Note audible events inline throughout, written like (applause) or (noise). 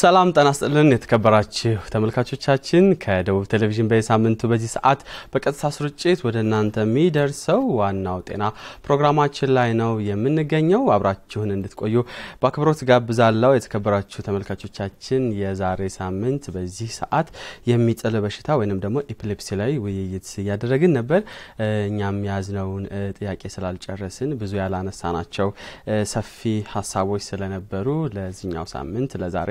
ሰላም ጠና ስጥልን። የተከበራችሁ ተመልካቾቻችን ከደቡብ ቴሌቪዥን በየሳምንቱ በዚህ ሰዓት በቀጥታ ስርጭት ወደ እናንተ የሚደርሰው ዋናው ጤና ፕሮግራማችን ላይ ነው የምንገኘው። አብራችሁን እንድትቆዩ በአክብሮት ጋብዛለሁ። የተከበራችሁ ተመልካቾቻችን የዛሬ ሳምንት በዚህ ሰዓት የሚጥል በሽታ ወይንም ደግሞ ኤፒሌፕሲ ላይ ውይይት እያደረግን ነበር። እኛም የያዝነውን ጥያቄ ስላልጨረስን ብዙ ያላነሳናቸው ሰፊ ሀሳቦች ስለነበሩ ለዚኛው ሳምንት ለዛሬ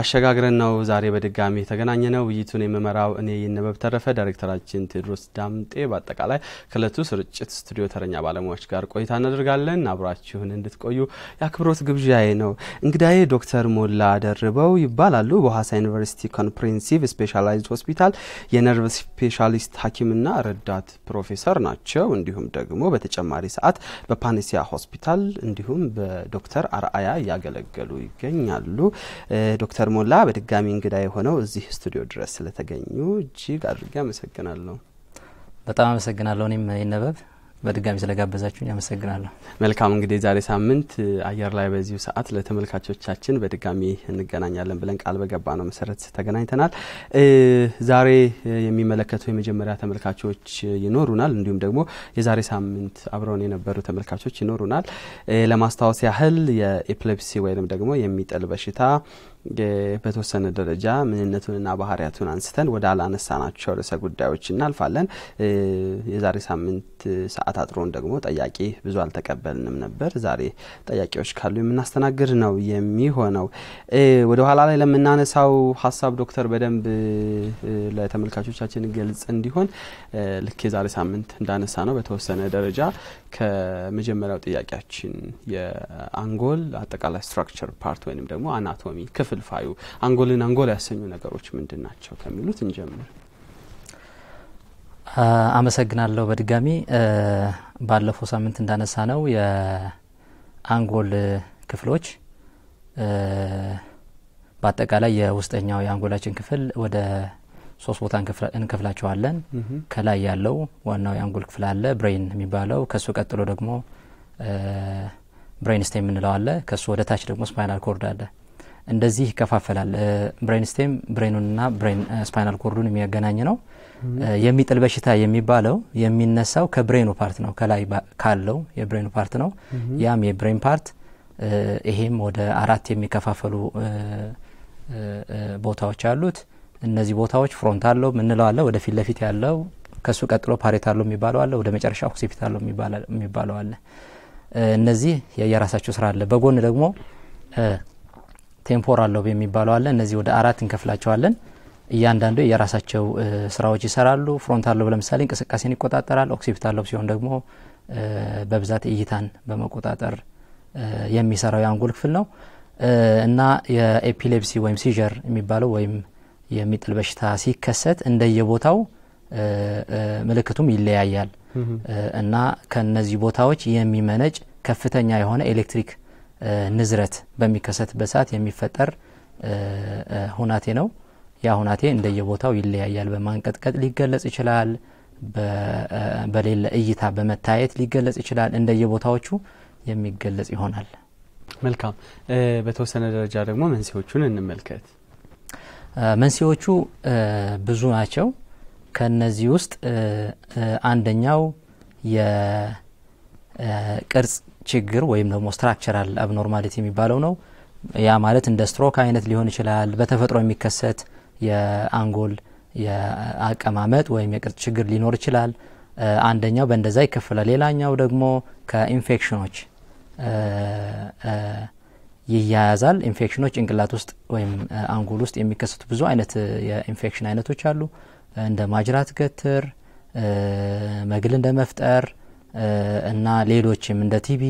አሸጋግረን ነው ዛሬ በድጋሚ የተገናኘ ነው። ውይይቱን የምመራው እኔ ይነበብ ተረፈ፣ ዳይሬክተራችን ቴዎድሮስ ዳምጤ። በአጠቃላይ ከእለቱ ስርጭት ስቱዲዮ ተረኛ ባለሙያዎች ጋር ቆይታ እናደርጋለን። አብራችሁን እንድትቆዩ የአክብሮት ግብዣዬ ነው። እንግዳዬ ዶክተር ሞላ ደርበው ይባላሉ። በሐዋሳ ዩኒቨርሲቲ ኮምፕሬሄንሲቭ ስፔሻላይዝድ ሆስፒታል የነርቭ ስፔሻሊስት ሐኪምና ረዳት ፕሮፌሰር ናቸው። እንዲሁም ደግሞ በተጨማሪ ሰዓት በፓኔሲያ ሆስፒታል እንዲሁም በዶክተር አርአያ እያገለገሉ ይገኛሉ። ዶክተር ሞላ በድጋሚ እንግዳ የሆነው እዚህ ስቱዲዮ ድረስ ስለተገኙ እጅግ አድርጌ አመሰግናለሁ። በጣም አመሰግናለሁ። እኔም ይነበብ በድጋሚ ስለጋበዛችሁኝ አመሰግናለሁ። መልካም እንግዲህ ዛሬ ሳምንት አየር ላይ በዚሁ ሰአት ለተመልካቾቻችን በድጋሚ እንገናኛለን ብለን ቃል በገባ ነው መሰረት ተገናኝተናል። ዛሬ የሚመለከቱ የመጀመሪያ ተመልካቾች ይኖሩናል፣ እንዲሁም ደግሞ የዛሬ ሳምንት አብረውን የነበሩ ተመልካቾች ይኖሩናል። ለማስታወስ ያህል የኤፕሌፕሲ ወይም ደግሞ የሚጠል በሽታ በተወሰነ ደረጃ ምንነቱንና ባህሪያቱን አንስተን ወደ ናቸው ርዕሰ ጉዳዮች እናልፋለን። የዛሬ ሳምንት ሰዓት አጥሮን ደግሞ ጠያቂ ብዙ አልተቀበልንም ነበር። ዛሬ ጠያቂዎች ካሉ የምናስተናግድ ነው የሚሆነው። ወደ ኋላ ላይ ለምናነሳው ሀሳብ ዶክተር በደንብ ለተመልካቾቻችን ግልጽ እንዲሆን ልክ የዛሬ ሳምንት እንዳነሳ ነው በተወሰነ ደረጃ ከመጀመሪያው ጥያቄያችን የአንጎል አጠቃላይ ስትራክቸር ፓርት ወይንም ደግሞ አናቶሚ ክፍል ፍልፋዩ አንጎልን አንጎል ያሰኙ ነገሮች ምንድን ናቸው ከሚሉት እንጀምር። አመሰግናለሁ በድጋሚ ባለፈው ሳምንት እንዳነሳ ነው የአንጎል ክፍሎች በአጠቃላይ የውስጠኛው የአንጎላችን ክፍል ወደ ሶስት ቦታ እንከፍላቸዋለን። ከላይ ያለው ዋናው የአንጎል ክፍል አለ ብሬን የሚባለው ከሱ ቀጥሎ ደግሞ ብሬን ስቴ የምንለው አለ። ከሱ ወደ ታች ደግሞ ስፓይናል ኮርድ አለ። እንደዚህ ይከፋፈላል። ብሬን ስቴም ብሬኑንና ብሬን ስፓይናል ኮርዱን የሚያገናኝ ነው። የሚጥል በሽታ የሚባለው የሚነሳው ከብሬኑ ፓርት ነው፣ ከላይ ካለው የብሬኑ ፓርት ነው። ያም የብሬን ፓርት ይሄም ወደ አራት የሚከፋፈሉ ቦታዎች አሉት። እነዚህ ቦታዎች ፍሮንት አለው ምንለው አለ፣ ወደ ፊት ለፊት ያለው ከሱ ቀጥሎ ፓሬት አለው የሚባለው አለ፣ ወደ መጨረሻ ኦክሲፒት አለው የሚባለው አለ። እነዚህ የየራሳቸው ስራ አለ። በጎን ደግሞ ቴምፖራል ሎብ የሚባለው አለ። እነዚህ ወደ አራት እንከፍላቸዋለን። እያንዳንዱ የራሳቸው ስራዎች ይሰራሉ። ፍሮንታል ሎብ ለምሳሌ እንቅስቃሴን ይቆጣጠራል። ኦክሲፒታል ሎብ ሲሆን ደግሞ በብዛት እይታን በመቆጣጠር የሚሰራው የአንጎል ክፍል ነው እና የኤፒሌፕሲ ወይም ሲር የሚባለው ወይም የሚጥል በሽታ ሲከሰት እንደየቦታው ምልክቱም ይለያያል እና ከነዚህ ቦታዎች የሚመነጭ ከፍተኛ የሆነ ኤሌክትሪክ ንዝረት በሚከሰትበት ሰዓት የሚፈጠር ሁናቴ ነው። ያ ሁናቴ እንደየቦታው ይለያያል። በማንቀጥቀጥ ሊገለጽ ይችላል። በሌለ እይታ በመታየት ሊገለጽ ይችላል። እንደየቦታዎቹ የሚገለጽ ይሆናል። መልካም። በተወሰነ ደረጃ ደግሞ መንሴዎቹን እንመልከት። መንሴዎቹ ብዙ ናቸው። ከነዚህ ውስጥ አንደኛው የቅርጽ ችግር ወይም ደግሞ ስትራክቸራል አብኖርማሊቲ የሚባለው ነው። ያ ማለት እንደ ስትሮክ አይነት ሊሆን ይችላል። በተፈጥሮ የሚከሰት የአንጎል የአቀማመጥ ወይም የቅርጽ ችግር ሊኖር ይችላል። አንደኛው በእንደዛ ይከፈላል። ሌላኛው ደግሞ ከኢንፌክሽኖች ይያያዛል። ኢንፌክሽኖች ጭንቅላት ውስጥ ወይም አንጎል ውስጥ የሚከሰቱ ብዙ አይነት የኢንፌክሽን አይነቶች አሉ። እንደ ማጅራት ገትር፣ መግል እንደ መፍጠር፣ እና ሌሎችም እንደ ቲቪ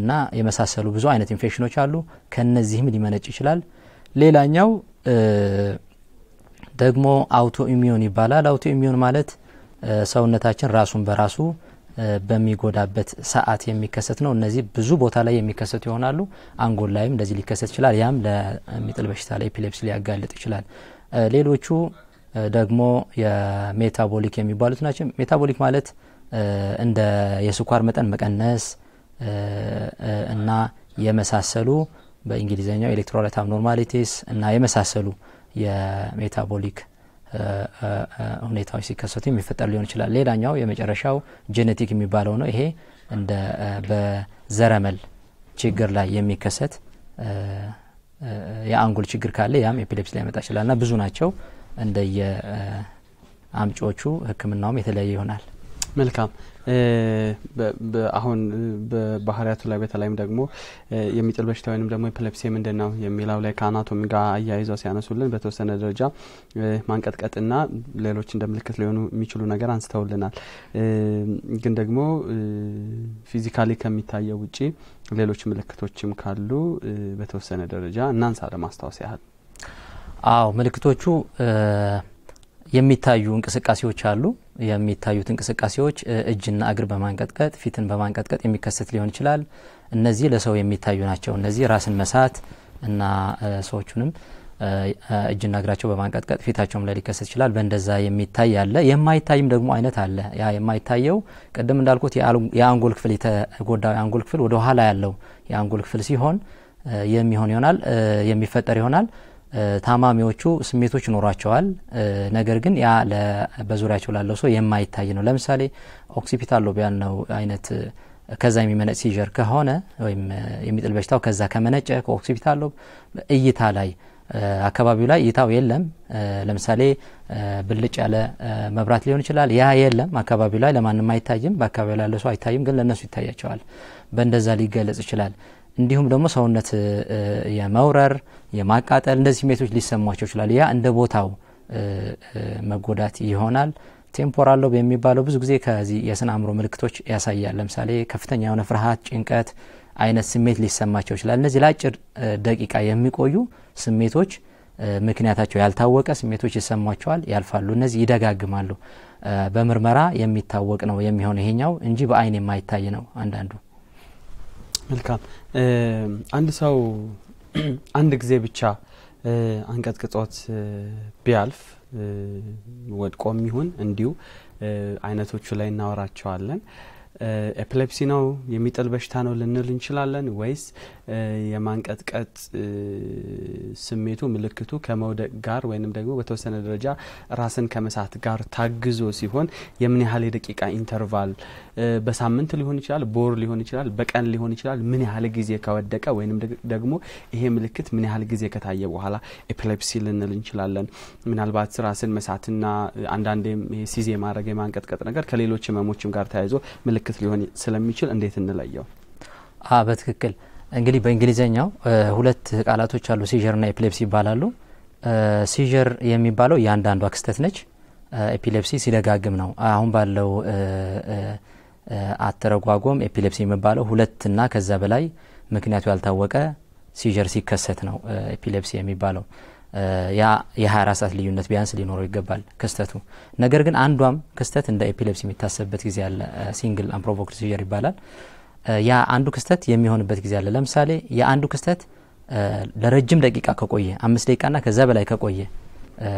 እና የመሳሰሉ ብዙ አይነት ኢንፌክሽኖች አሉ። ከነዚህም ሊመነጭ ይችላል። ሌላኛው ደግሞ አውቶ ኢሚዮን ይባላል። አውቶ ኢሚዮን ማለት ሰውነታችን ራሱን በራሱ በሚጎዳበት ሰዓት የሚከሰት ነው። እነዚህ ብዙ ቦታ ላይ የሚከሰቱ ይሆናሉ። አንጎል ላይም እንደዚህ ሊከሰት ይችላል። ያም ለሚጥል በሽታ ላይ ፒሌፕስ ሊያጋልጥ ይችላል። ሌሎቹ ደግሞ የሜታቦሊክ የሚባሉት ናቸው። ሜታቦሊክ ማለት እንደ የስኳር መጠን መቀነስ እና የመሳሰሉ በእንግሊዝኛው ኤሌክትሮላይት አብኖርማሊቲስ እና የመሳሰሉ የሜታቦሊክ ሁኔታዎች ሲከሰቱ የሚፈጠር ሊሆን ይችላል። ሌላኛው የመጨረሻው ጄኔቲክ የሚባለው ነው። ይሄ እንደ በዘረመል ችግር ላይ የሚከሰት የአንጎል ችግር ካለ ያም ኤፒሌፕሲ ሊያመጣ ይችላል ና ብዙ ናቸው እንደየ አምጪዎቹ ህክምናውም የተለያየ ይሆናል። መልካም አሁን በባህሪያቱ ላይ በተለይም ደግሞ የሚጥል በሽታ ወይም ደግሞ ኤፒሌፕሲ ምንድን ነው የሚለው ላይ ከአናቶሚ ጋር አያይዘው ሲያነሱልን በተወሰነ ደረጃ ማንቀጥቀጥና ሌሎች እንደ ምልክት ሊሆኑ የሚችሉ ነገር አንስተውልናል። ግን ደግሞ ፊዚካሊ ከሚታየው ውጪ ሌሎች ምልክቶችም ካሉ በተወሰነ ደረጃ እናንሳ ለማስታወስ ያህል። አዎ ምልክቶቹ የሚታዩ እንቅስቃሴዎች አሉ። የሚታዩት እንቅስቃሴዎች እጅና እግር በማንቀጥቀጥ ፊትን በማንቀጥቀጥ የሚከሰት ሊሆን ይችላል። እነዚህ ለሰው የሚታዩ ናቸው። እነዚህ ራስን መሳት እና ሰዎቹንም እጅና እግራቸው በማንቀጥቀጥ ፊታቸውም ላይ ሊከሰት ይችላል። በእንደዛ የሚታይ አለ። የማይታይም ደግሞ አይነት አለ። ያ የማይታየው ቅድም እንዳልኩት የአንጎል ክፍል የተጎዳው የአንጎል ክፍል ወደ ኋላ ያለው የአንጎል ክፍል ሲሆን የሚሆን ይሆናል የሚፈጠር ይሆናል። ታማሚዎቹ ስሜቶች ይኖሯቸዋል። ነገር ግን ያ በዙሪያቸው ላለው ሰው የማይታይ ነው። ለምሳሌ ኦክሲፒታል ሎብ ያልነው አይነት ከዛ የሚመነጭ ሲጀር ከሆነ ወይም የሚጥል በሽታው ከዛ ከመነጨ ከኦክሲፒታል ሎብ እይታ ላይ አካባቢው ላይ እይታው የለም። ለምሳሌ ብልጭ ያለ መብራት ሊሆን ይችላል። ያ የለም አካባቢው ላይ ለማንም አይታይም። በአካባቢው ላለ ሰው አይታይም፣ ግን ለእነሱ ይታያቸዋል። በእንደዛ ሊገለጽ ይችላል። እንዲሁም ደግሞ ሰውነት የመውረር የማቃጠል እንደዚህ ስሜቶች ሊሰማቸው ይችላል። ያ እንደ ቦታው መጎዳት ይሆናል። ቴምፖራል ሎብ የሚባለው ብዙ ጊዜ ከዚህ የስነ አእምሮ ምልክቶች ያሳያል። ለምሳሌ ከፍተኛ የሆነ ፍርሃት፣ ጭንቀት አይነት ስሜት ሊሰማቸው ይችላል። እነዚህ ለአጭር ደቂቃ የሚቆዩ ስሜቶች ምክንያታቸው ያልታወቀ ስሜቶች ይሰማቸዋል፣ ያልፋሉ። እነዚህ ይደጋግማሉ። በምርመራ የሚታወቅ ነው የሚሆነው ይሄኛው እንጂ በአይን የማይታይ ነው አንዳንዱ መልካም አንድ ሰው (clears throat) አንድ ጊዜ ብቻ አንቀጥቅጦት ቢያልፍ ወድቆም ይሁን እንዲሁ አይነቶቹ ላይ እናወራቸዋለን ኤፕሌፕሲ ነው የሚጥል በሽታ ነው ልንል እንችላለን ወይስ የማንቀጥቀጥ ስሜቱ ምልክቱ ከመውደቅ ጋር ወይንም ደግሞ በተወሰነ ደረጃ ራስን ከመሳት ጋር ታግዞ ሲሆን የምን ያህል የደቂቃ ኢንተርቫል በሳምንት ሊሆን ይችላል፣ ቦር ሊሆን ይችላል፣ በቀን ሊሆን ይችላል። ምን ያህል ጊዜ ከወደቀ ወይንም ደግሞ ይሄ ምልክት ምን ያህል ጊዜ ከታየ በኋላ ኤፕሌፕሲ ልንል እንችላለን። ምናልባት ራስን መሳትና አንዳንዴ ሲዜ ማድረግ የማንቀጥቀጥ ነገር ከሌሎች ህመሞችም ጋር ተያይዞ ምልክት ምልክት ሊሆን ስለሚችል እንዴት እንለየው? በትክክል እንግዲህ በእንግሊዝኛው ሁለት ቃላቶች አሉ፣ ሲዥር ና ኤፒሌፕሲ ይባላሉ። ሲዥር የሚባለው የአንዳንዷ ክስተት ነች። ኤፒሌፕሲ ሲደጋግም ነው። አሁን ባለው አተረጓጎም ኤፒሌፕሲ የሚባለው ሁለትና ከዛ በላይ ምክንያቱ ያልታወቀ ሲዥር ሲከሰት ነው ኤፒሌፕሲ የሚባለው። ያ የ24 ሰዓት ልዩነት ቢያንስ ሊኖረው ይገባል ክስተቱ። ነገር ግን አንዷም ክስተት እንደ ኤፒሌፕሲ የሚታሰብበት ጊዜ አለ። ሲንግል አንፕሮቮክድ ሲዥር ይባላል። ያ አንዱ ክስተት የሚሆንበት ጊዜ አለ። ለምሳሌ የአንዱ ክስተት ለረጅም ደቂቃ ከቆየ አምስት ደቂቃና ከዛ በላይ ከቆየ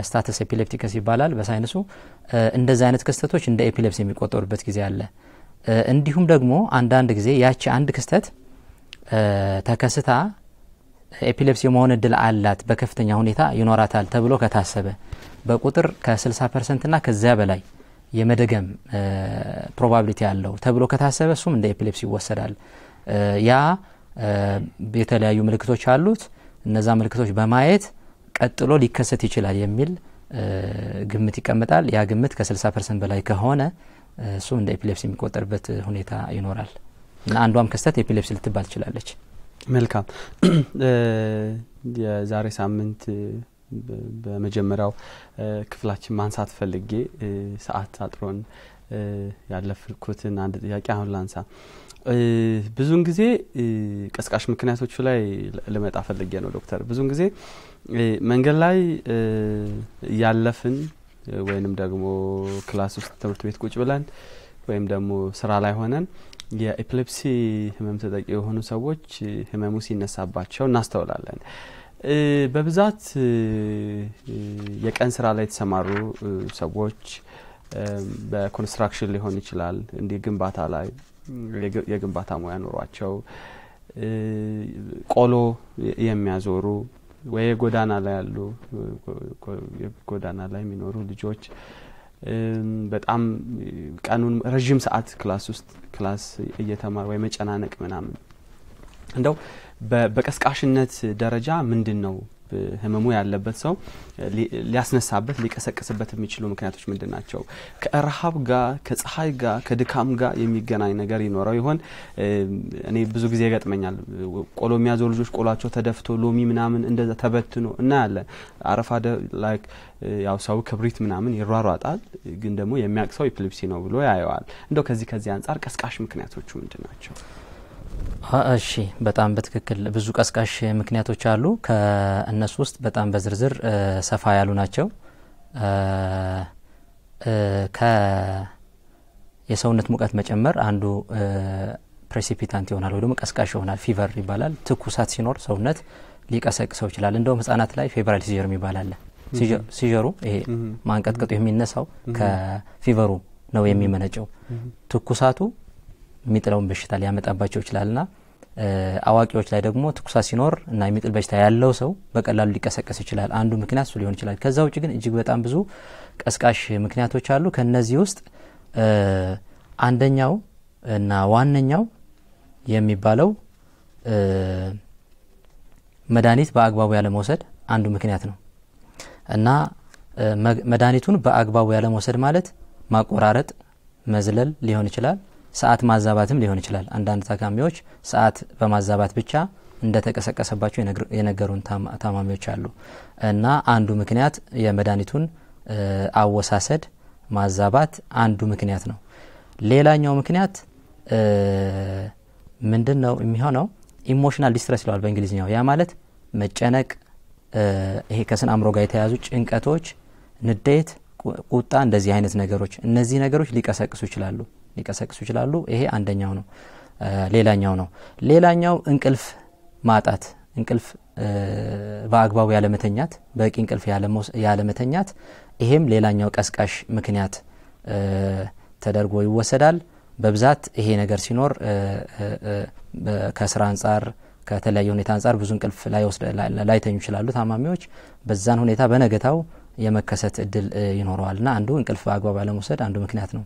ስታተስ ኤፒሌፕቲከስ ይባላል በሳይንሱ። እንደዚ አይነት ክስተቶች እንደ ኤፒሌፕሲ የሚቆጠሩበት ጊዜ አለ። እንዲሁም ደግሞ አንዳንድ ጊዜ ያቺ አንድ ክስተት ተከስታ ኤፒሌፕሲ መሆን እድል አላት በከፍተኛ ሁኔታ ይኖራታል ተብሎ ከታሰበ በቁጥር ከ60 ፐርሰንት ና ከዚያ በላይ የመደገም ፕሮባብሊቲ አለው ተብሎ ከታሰበ እሱም እንደ ኤፒሌፕሲ ይወሰዳል ያ የተለያዩ ምልክቶች አሉት እነዛ ምልክቶች በማየት ቀጥሎ ሊከሰት ይችላል የሚል ግምት ይቀምጣል ያ ግምት ከ60 ፐርሰንት በላይ ከሆነ እሱም እንደ ኤፒሌፕሲ የሚቆጠርበት ሁኔታ ይኖራል እና አንዷም ክስተት ኤፒሌፕሲ ልትባል ትችላለች መልካም (clears throat) የዛሬ ሳምንት በመጀመሪያው ክፍላችን ማንሳት ፈልጌ ሰዓት አጥሮን ያለፍኩትን አንድ ጥያቄ አሁን ላንሳ ብዙውን ጊዜ ቀስቃሽ ምክንያቶቹ ላይ ልመጣ ፈልጌ ነው ዶክተር ብዙውን ጊዜ መንገድ ላይ ያለፍን ወይንም ደግሞ ክላስ ውስጥ ትምህርት ቤት ቁጭ ብለን ወይም ደግሞ ስራ ላይ ሆነን የኤፕሌፕሲ ህመም ተጠቂ የሆኑ ሰዎች ህመሙ ሲነሳባቸው እናስተውላለን። በብዛት የቀን ስራ ላይ የተሰማሩ ሰዎች በኮንስትራክሽን ሊሆን ይችላል፣ እንዲ ግንባታ ላይ የግንባታ ሙያ ኑሯቸው ቆሎ የሚያዞሩ ወይ ጎዳና ላይ ያሉ ጎዳና ላይ የሚኖሩ ልጆች በጣም ቀኑን ረዥም ሰዓት ክላስ ውስጥ ክላስ እየተማር ወይ መጨናነቅ ምናምን እንደው በቀስቃሽነት ደረጃ ምንድን ነው የልብ ህመሙ ያለበት ሰው ሊያስነሳበት ሊቀሰቅስበት የሚችሉ ምክንያቶች ምንድን ናቸው? ከረሃብ ጋር ከፀሐይ ጋር ከድካም ጋር የሚገናኝ ነገር ይኖረው ይሆን? እኔ ብዙ ጊዜ ይገጥመኛል። ቆሎ የሚያዘው ልጆች ቆሏቸው ተደፍቶ ሎሚ ምናምን እንደዛ ተበትኖ እናያለን። አረፋ ላይክ ያው ሰው ክብሪት ምናምን ይሯሯጣል፣ ግን ደግሞ የሚያቅሰው ሰው ኢፕሊፕሲ ነው ብሎ ያየዋል። እንደው ከዚህ ከዚህ አንጻር ቀስቃሽ ምክንያቶቹ ምንድን ናቸው? እሺ በጣም በትክክል ብዙ ቀስቃሽ ምክንያቶች አሉ። ከእነሱ ውስጥ በጣም በዝርዝር ሰፋ ያሉ ናቸው። ከ የሰውነት ሙቀት መጨመር አንዱ ፕሬሲፒታንት ይሆናል ወይ ደግሞ ቀስቃሽ ይሆናል። ፊቨር ይባላል። ትኩሳት ሲኖር ሰውነት ሊቀሰቅሰው ይችላል። እንደውም ህጻናት ላይ ፌቨራል ሲጀር የሚባል ሲጀሩ ይሄ ማንቀጥቀጡ የሚነሳው ከፊቨሩ ነው የሚመነጨው ትኩሳቱ የሚጥለውን በሽታ ሊያመጣባቸው ይችላልና አዋቂዎች ላይ ደግሞ ትኩሳት ሲኖር እና የሚጥል በሽታ ያለው ሰው በቀላሉ ሊቀሰቀስ ይችላል። አንዱ ምክንያት እሱ ሊሆን ይችላል። ከዛ ውጭ ግን እጅግ በጣም ብዙ ቀስቃሽ ምክንያቶች አሉ። ከነዚህ ውስጥ አንደኛው እና ዋነኛው የሚባለው መድኃኒት በአግባቡ ያለመውሰድ አንዱ ምክንያት ነው እና መድኃኒቱን በአግባቡ ያለመውሰድ ማለት ማቆራረጥ፣ መዝለል ሊሆን ይችላል። ሰዓት ማዛባትም ሊሆን ይችላል። አንዳንድ ታካሚዎች ሰዓት በማዛባት ብቻ እንደተቀሰቀሰባቸው የነገሩን ታማሚዎች አሉ እና አንዱ ምክንያት የመድኃኒቱን አወሳሰድ ማዛባት አንዱ ምክንያት ነው። ሌላኛው ምክንያት ምንድን ነው የሚሆነው? ኢሞሽናል ዲስትረስ ይለዋል በእንግሊዝኛው። ያ ማለት መጨነቅ፣ ይሄ ከስን አእምሮ ጋር የተያዙ ጭንቀቶች፣ ንዴት፣ ቁጣ፣ እንደዚህ አይነት ነገሮች እነዚህ ነገሮች ሊቀሰቅሱ ይችላሉ። ሊቀሰቅሱ ይችላሉ። ይሄ አንደኛው ነው። ሌላኛው ነው ሌላኛው እንቅልፍ ማጣት እንቅልፍ በአግባቡ ያለመተኛት በቂ እንቅልፍ ያለመተኛት ይሄም ሌላኛው ቀስቃሽ ምክንያት ተደርጎ ይወሰዳል። በብዛት ይሄ ነገር ሲኖር ከስራ አንጻር ከተለያየ ሁኔታ አንጻር ብዙ እንቅልፍ ላይተኙ ይችላሉ ታማሚዎች። በዛን ሁኔታ በነገታው የመከሰት እድል ይኖረዋል እና አንዱ እንቅልፍ በአግባብ ያለመውሰድ አንዱ ምክንያት ነው።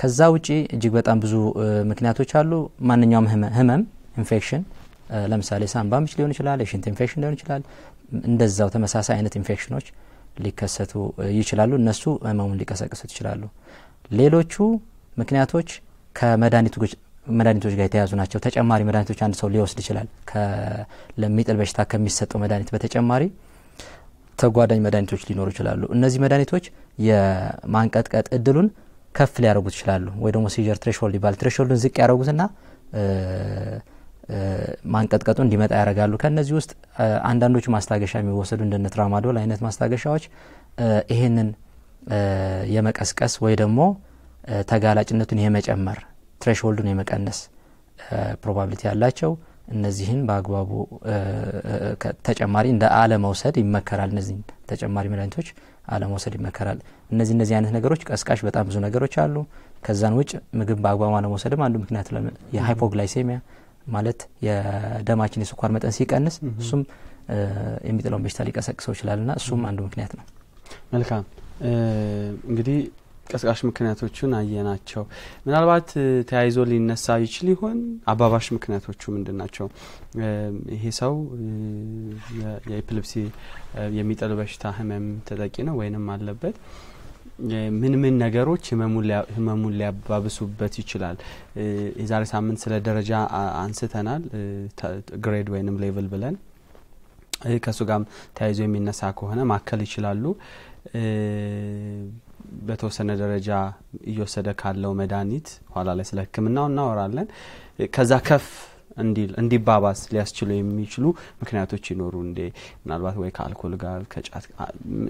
ከዛ ውጪ እጅግ በጣም ብዙ ምክንያቶች አሉ። ማንኛውም ህመም ኢንፌክሽን፣ ለምሳሌ ሳምባ ምች ሊሆን ይችላል፣ የሽንት ኢንፌክሽን ሊሆን ይችላል። እንደዛው ተመሳሳይ አይነት ኢንፌክሽኖች ሊከሰቱ ይችላሉ። እነሱ ህመሙን ሊቀሰቅሱት ይችላሉ። ሌሎቹ ምክንያቶች ከመድኃኒቶች ጋር የተያዙ ናቸው። ተጨማሪ መድኃኒቶች አንድ ሰው ሊወስድ ይችላል። ለሚጥል በሽታ ከሚሰጠው መድኃኒት በተጨማሪ ተጓዳኝ መድኃኒቶች ሊኖሩ ይችላሉ። እነዚህ መድኃኒቶች የማንቀጥቀጥ እድሉን ከፍ ሊያደርጉት ይችላሉ ወይ ደግሞ ሲጀር ትሬሽሆልድ ይባል ትሬሽሆልዱን ዝቅ ያደረጉትና ማንቀጥቀጡ እንዲመጣ ያደርጋሉ ከእነዚህ ውስጥ አንዳንዶቹ ማስታገሻ የሚወሰዱ እንደነ ትራማዶል አይነት ማስታገሻዎች ይህንን የመቀስቀስ ወይ ደግሞ ተጋላጭነቱን የመጨመር ትሬሽሆልዱን የመቀነስ ፕሮባብሊቲ ያላቸው እነዚህን በአግባቡ ተጨማሪ እንደ አለመውሰድ ይመከራል እነዚህን ተጨማሪ መድኃኒቶች አለመውሰድ ይመከራል። እነዚህ እነዚህ አይነት ነገሮች ቀስቃሽ በጣም ብዙ ነገሮች አሉ። ከዛን ውጭ ምግብ በአግባቡ አለመውሰድም አንዱ ምክንያት የሃይፖግላይሴሚያ ማለት የደማችን የስኳር መጠን ሲቀንስ እሱም የሚጥለውን በሽታ ሊቀሰቅሰው ና እሱም አንዱ ምክንያት ነው። መልካም እንግዲህ ቀስቃሽ ምክንያቶቹን አየናቸው። ምናልባት ተያይዞ ሊነሳ ይችል ይሆን? አባባሽ ምክንያቶቹ ምንድን ናቸው? ይሄ ሰው የኤፒሌፕሲ የሚጠሉ በሽታ ህመም ተጠቂ ነው ወይንም አለበት? ምን ምን ነገሮች ህመሙን ሊያባብሱበት ይችላል? የዛሬ ሳምንት ስለ ደረጃ አንስተናል፣ ግሬድ ወይንም ሌቭል ብለን ከእሱ ጋም ተያይዞ የሚነሳ ከሆነ ማከል ይችላሉ። በተወሰነ ደረጃ እየወሰደ ካለው መድኃኒት ኋላ ላይ ስለ ህክምናው እናወራለን ከዛ ከፍ እንዲባባስ ሊያስችሉ የሚችሉ ምክንያቶች ይኖሩ እንዴ ምናልባት ወይ ከአልኮል ጋር ከጫት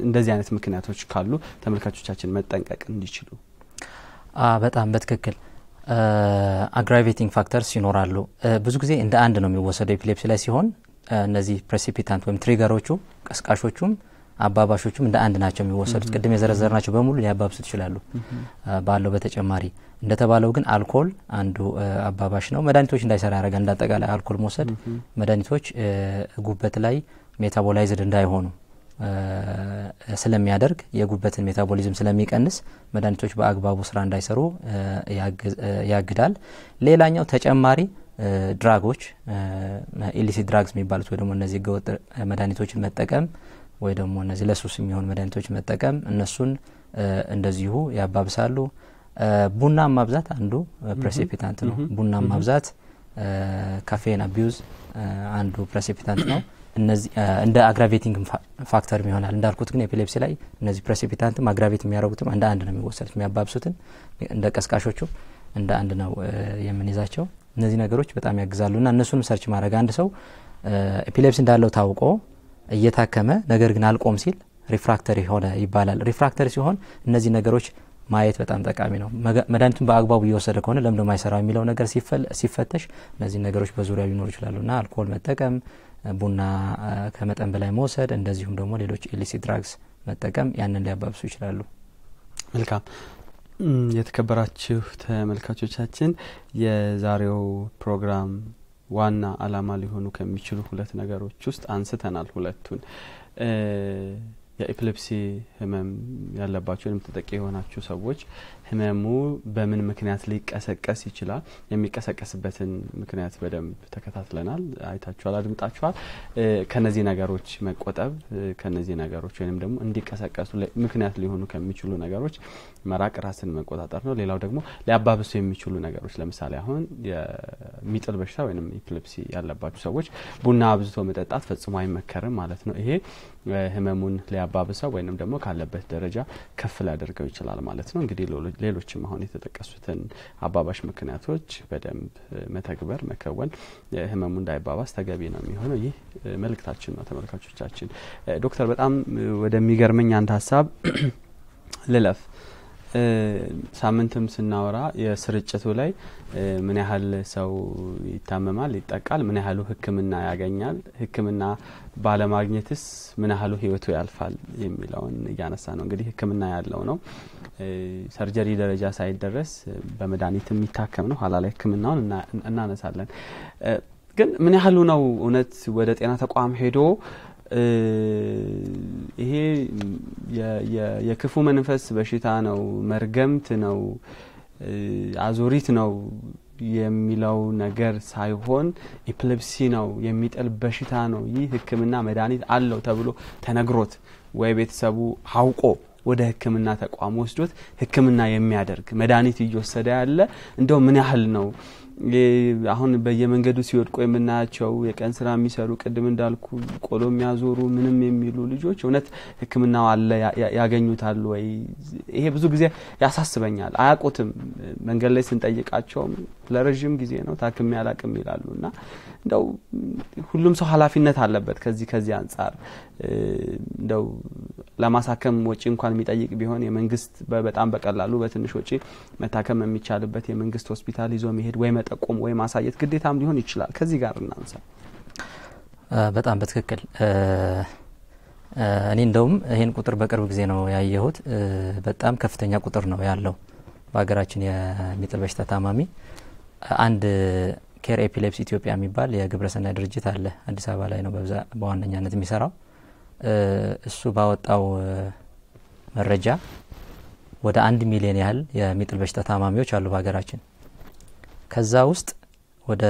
እንደዚህ አይነት ምክንያቶች ካሉ ተመልካቾቻችን መጠንቀቅ እንዲችሉ በጣም በትክክል አግራቬቲንግ ፋክተርስ ይኖራሉ ብዙ ጊዜ እንደ አንድ ነው የሚወሰደው ኤፒሌፕሲ ላይ ሲሆን እነዚህ ፕሬሲፒታንት ወይም ትሪገሮቹ ቀስቃሾቹም አባባሾቹም እንደ አንድ ናቸው የሚወሰዱት። ቅድም የዘረዘር ናቸው በሙሉ ሊያባብሱ ይችላሉ ባለው በተጨማሪ እንደተባለው ግን አልኮል አንዱ አባባሽ ነው። መድኃኒቶች እንዳይሰራ ያደርጋል። እንደ አጠቃላይ አልኮል መውሰድ መድኃኒቶች ጉበት ላይ ሜታቦላይዝድ እንዳይሆኑ ስለሚያደርግ የጉበትን ሜታቦሊዝም ስለሚቀንስ መድኃኒቶች በአግባቡ ስራ እንዳይሰሩ ያግዳል። ሌላኛው ተጨማሪ ድራጎች ኢሊሲት ድራግስ የሚባሉት ወይ ደግሞ እነዚህ ህገወጥ መድኃኒቶችን መጠቀም ወይ ደግሞ እነዚህ ለሱስ የሚሆን መድኃኒቶች መጠቀም እነሱን እንደዚሁ ያባብሳሉ። ቡና ማብዛት አንዱ ፕሬሲፒታንት ነው። ቡና ማብዛት፣ ካፌን አቢዩዝ አንዱ ፕሬሲፒታንት ነው። (clears throat) እንደ አግራቬቲንግ ፋክተርም ይሆናል። እንዳልኩት ግን ኤፒሌፕሲ ላይ እነዚህ ፕሬሲፒታንትም አግራቬት የሚያደርጉትም እንደ አንድ ነው የሚወሰዱት። የሚያባብሱትን እንደ ቀስቃሾቹ እንደ አንድ ነው የምንይዛቸው። እነዚህ ነገሮች በጣም ያግዛሉ እና እነሱንም ሰርች ማድረግ አንድ ሰው ኤፒሌፕሲ እንዳለው ታውቆ እየታከመ ነገር ግን አልቆም ሲል ሪፍራክተሪ ሆነ ይባላል። ሪፍራክተሪ ሲሆን እነዚህ ነገሮች ማየት በጣም ጠቃሚ ነው። መድኃኒቱን በአግባቡ እየወሰደ ከሆነ ለምደ ማይሰራው የሚለው ነገር ሲፈተሽ እነዚህ ነገሮች በዙሪያ ሊኖሩ ይችላሉ ና አልኮል መጠቀም፣ ቡና ከመጠን በላይ መውሰድ፣ እንደዚሁም ደግሞ ሌሎች ኤሊሲ ድራግስ መጠቀም ያንን ሊያባብሱ ይችላሉ። መልካም የተከበራችሁ ተመልካቾቻችን የዛሬው ፕሮግራም ዋና አላማ ሊሆኑ ከሚችሉ ሁለት ነገሮች ውስጥ አንስተናል ሁለቱን የኤፕሌፕሲ ህመም ያለባቸው ወይም ተጠቂ የሆናችሁ ሰዎች ህመሙ በምን ምክንያት ሊቀሰቀስ ይችላል የሚቀሰቀስበትን ምክንያት በደንብ ተከታትለናል፣ አይታችኋል፣ አድምጣችኋል። ከነዚህ ነገሮች መቆጠብ ከነዚህ ነገሮች ወይም ደግሞ እንዲቀሰቀሱ ምክንያት ሊሆኑ ከሚችሉ ነገሮች መራቅ ራስን መቆጣጠር ነው። ሌላው ደግሞ ሊያባብሱ የሚችሉ ነገሮች ለምሳሌ አሁን የሚጥል በሽታ ወይም ኢፕልፕሲ ያለባቸው ሰዎች ቡና አብዝቶ መጠጣት ፈጽሞ አይመከርም ማለት ነው። ይሄ ህመሙን ሊያባብሰው ወይንም ደግሞ ካለበት ደረጃ ከፍ ሊያደርገው ይችላል ማለት ነው። እንግዲህ ሌሎችም አሁን የተጠቀሱትን አባባሽ ምክንያቶች በደንብ መተግበር መከወን ህመሙ እንዳይባባስ ተገቢ ነው የሚሆነው። ይህ መልእክታችን ነው ተመልካቾቻችን። ዶክተር በጣም ወደሚገርመኝ አንድ ሀሳብ ልለፍ። ሳምንትም ስናወራ የስርጭቱ ላይ ምን ያህል ሰው ይታመማል፣ ይጠቃል፣ ምን ያህሉ ሕክምና ያገኛል፣ ሕክምና ባለማግኘትስ ምን ያህሉ ህይወቱ ያልፋል የሚለውን እያነሳ ነው። እንግዲህ ሕክምና ያለው ነው። ሰርጀሪ ደረጃ ሳይደረስ በመድኃኒት የሚታከም ነው። ኋላ ላይ ሕክምናውን እናነሳለን። ግን ምን ያህሉ ነው እውነት ወደ ጤና ተቋም ሄዶ ይሄ የክፉ መንፈስ በሽታ ነው፣ መርገምት ነው፣ አዙሪት ነው የሚለው ነገር ሳይሆን ኤፕለፕሲ ነው የሚጥል በሽታ ነው፣ ይህ ሕክምና መድኃኒት አለው ተብሎ ተነግሮት ወይ ቤተሰቡ አውቆ ወደ ሕክምና ተቋም ወስዶት ሕክምና የሚያደርግ መድኃኒት እየወሰደ ያለ እንደው ምን ያህል ነው አሁን በየመንገዱ ሲወድቁ የምናያቸው የቀን ስራ የሚሰሩ ቅድም እንዳልኩ ቆሎ የሚያዞሩ ምንም የሚሉ ልጆች እውነት ሕክምናው አለ ያገኙታል ወይ? ይሄ ብዙ ጊዜ ያሳስበኛል። አያውቁትም። መንገድ ላይ ስንጠይቃቸውም ለረዥም ጊዜ ነው ታክም ያላቅም ይላሉ እና እንደው ሁሉም ሰው ኃላፊነት አለበት ከዚህ ከዚህ አንጻር እንደው ለማሳከም ወጪ እንኳን የሚጠይቅ ቢሆን የመንግስት በጣም በቀላሉ በትንሽ ወጪ መታከም የሚቻልበት የመንግስት ሆስፒታል ይዞ መሄድ ወይ መጠቆም ወይ ማሳየት ግዴታም ሊሆን ይችላል። ከዚህ ጋር እናንሳ። በጣም በትክክል እኔ እንደውም ይህን ቁጥር በቅርብ ጊዜ ነው ያየሁት። በጣም ከፍተኛ ቁጥር ነው ያለው በሀገራችን የሚጥል በሽታ ታማሚ አንድ ኬር ኤፒሌፕስ ኢትዮጵያ የሚባል የግብረሰናይ ድርጅት አለ። አዲስ አበባ ላይ ነው በዋነኛነት የሚሰራው። እሱ ባወጣው መረጃ ወደ አንድ ሚሊዮን ያህል የሚጥል በሽታ ታማሚዎች አሉ በሀገራችን። ከዛ ውስጥ ወደ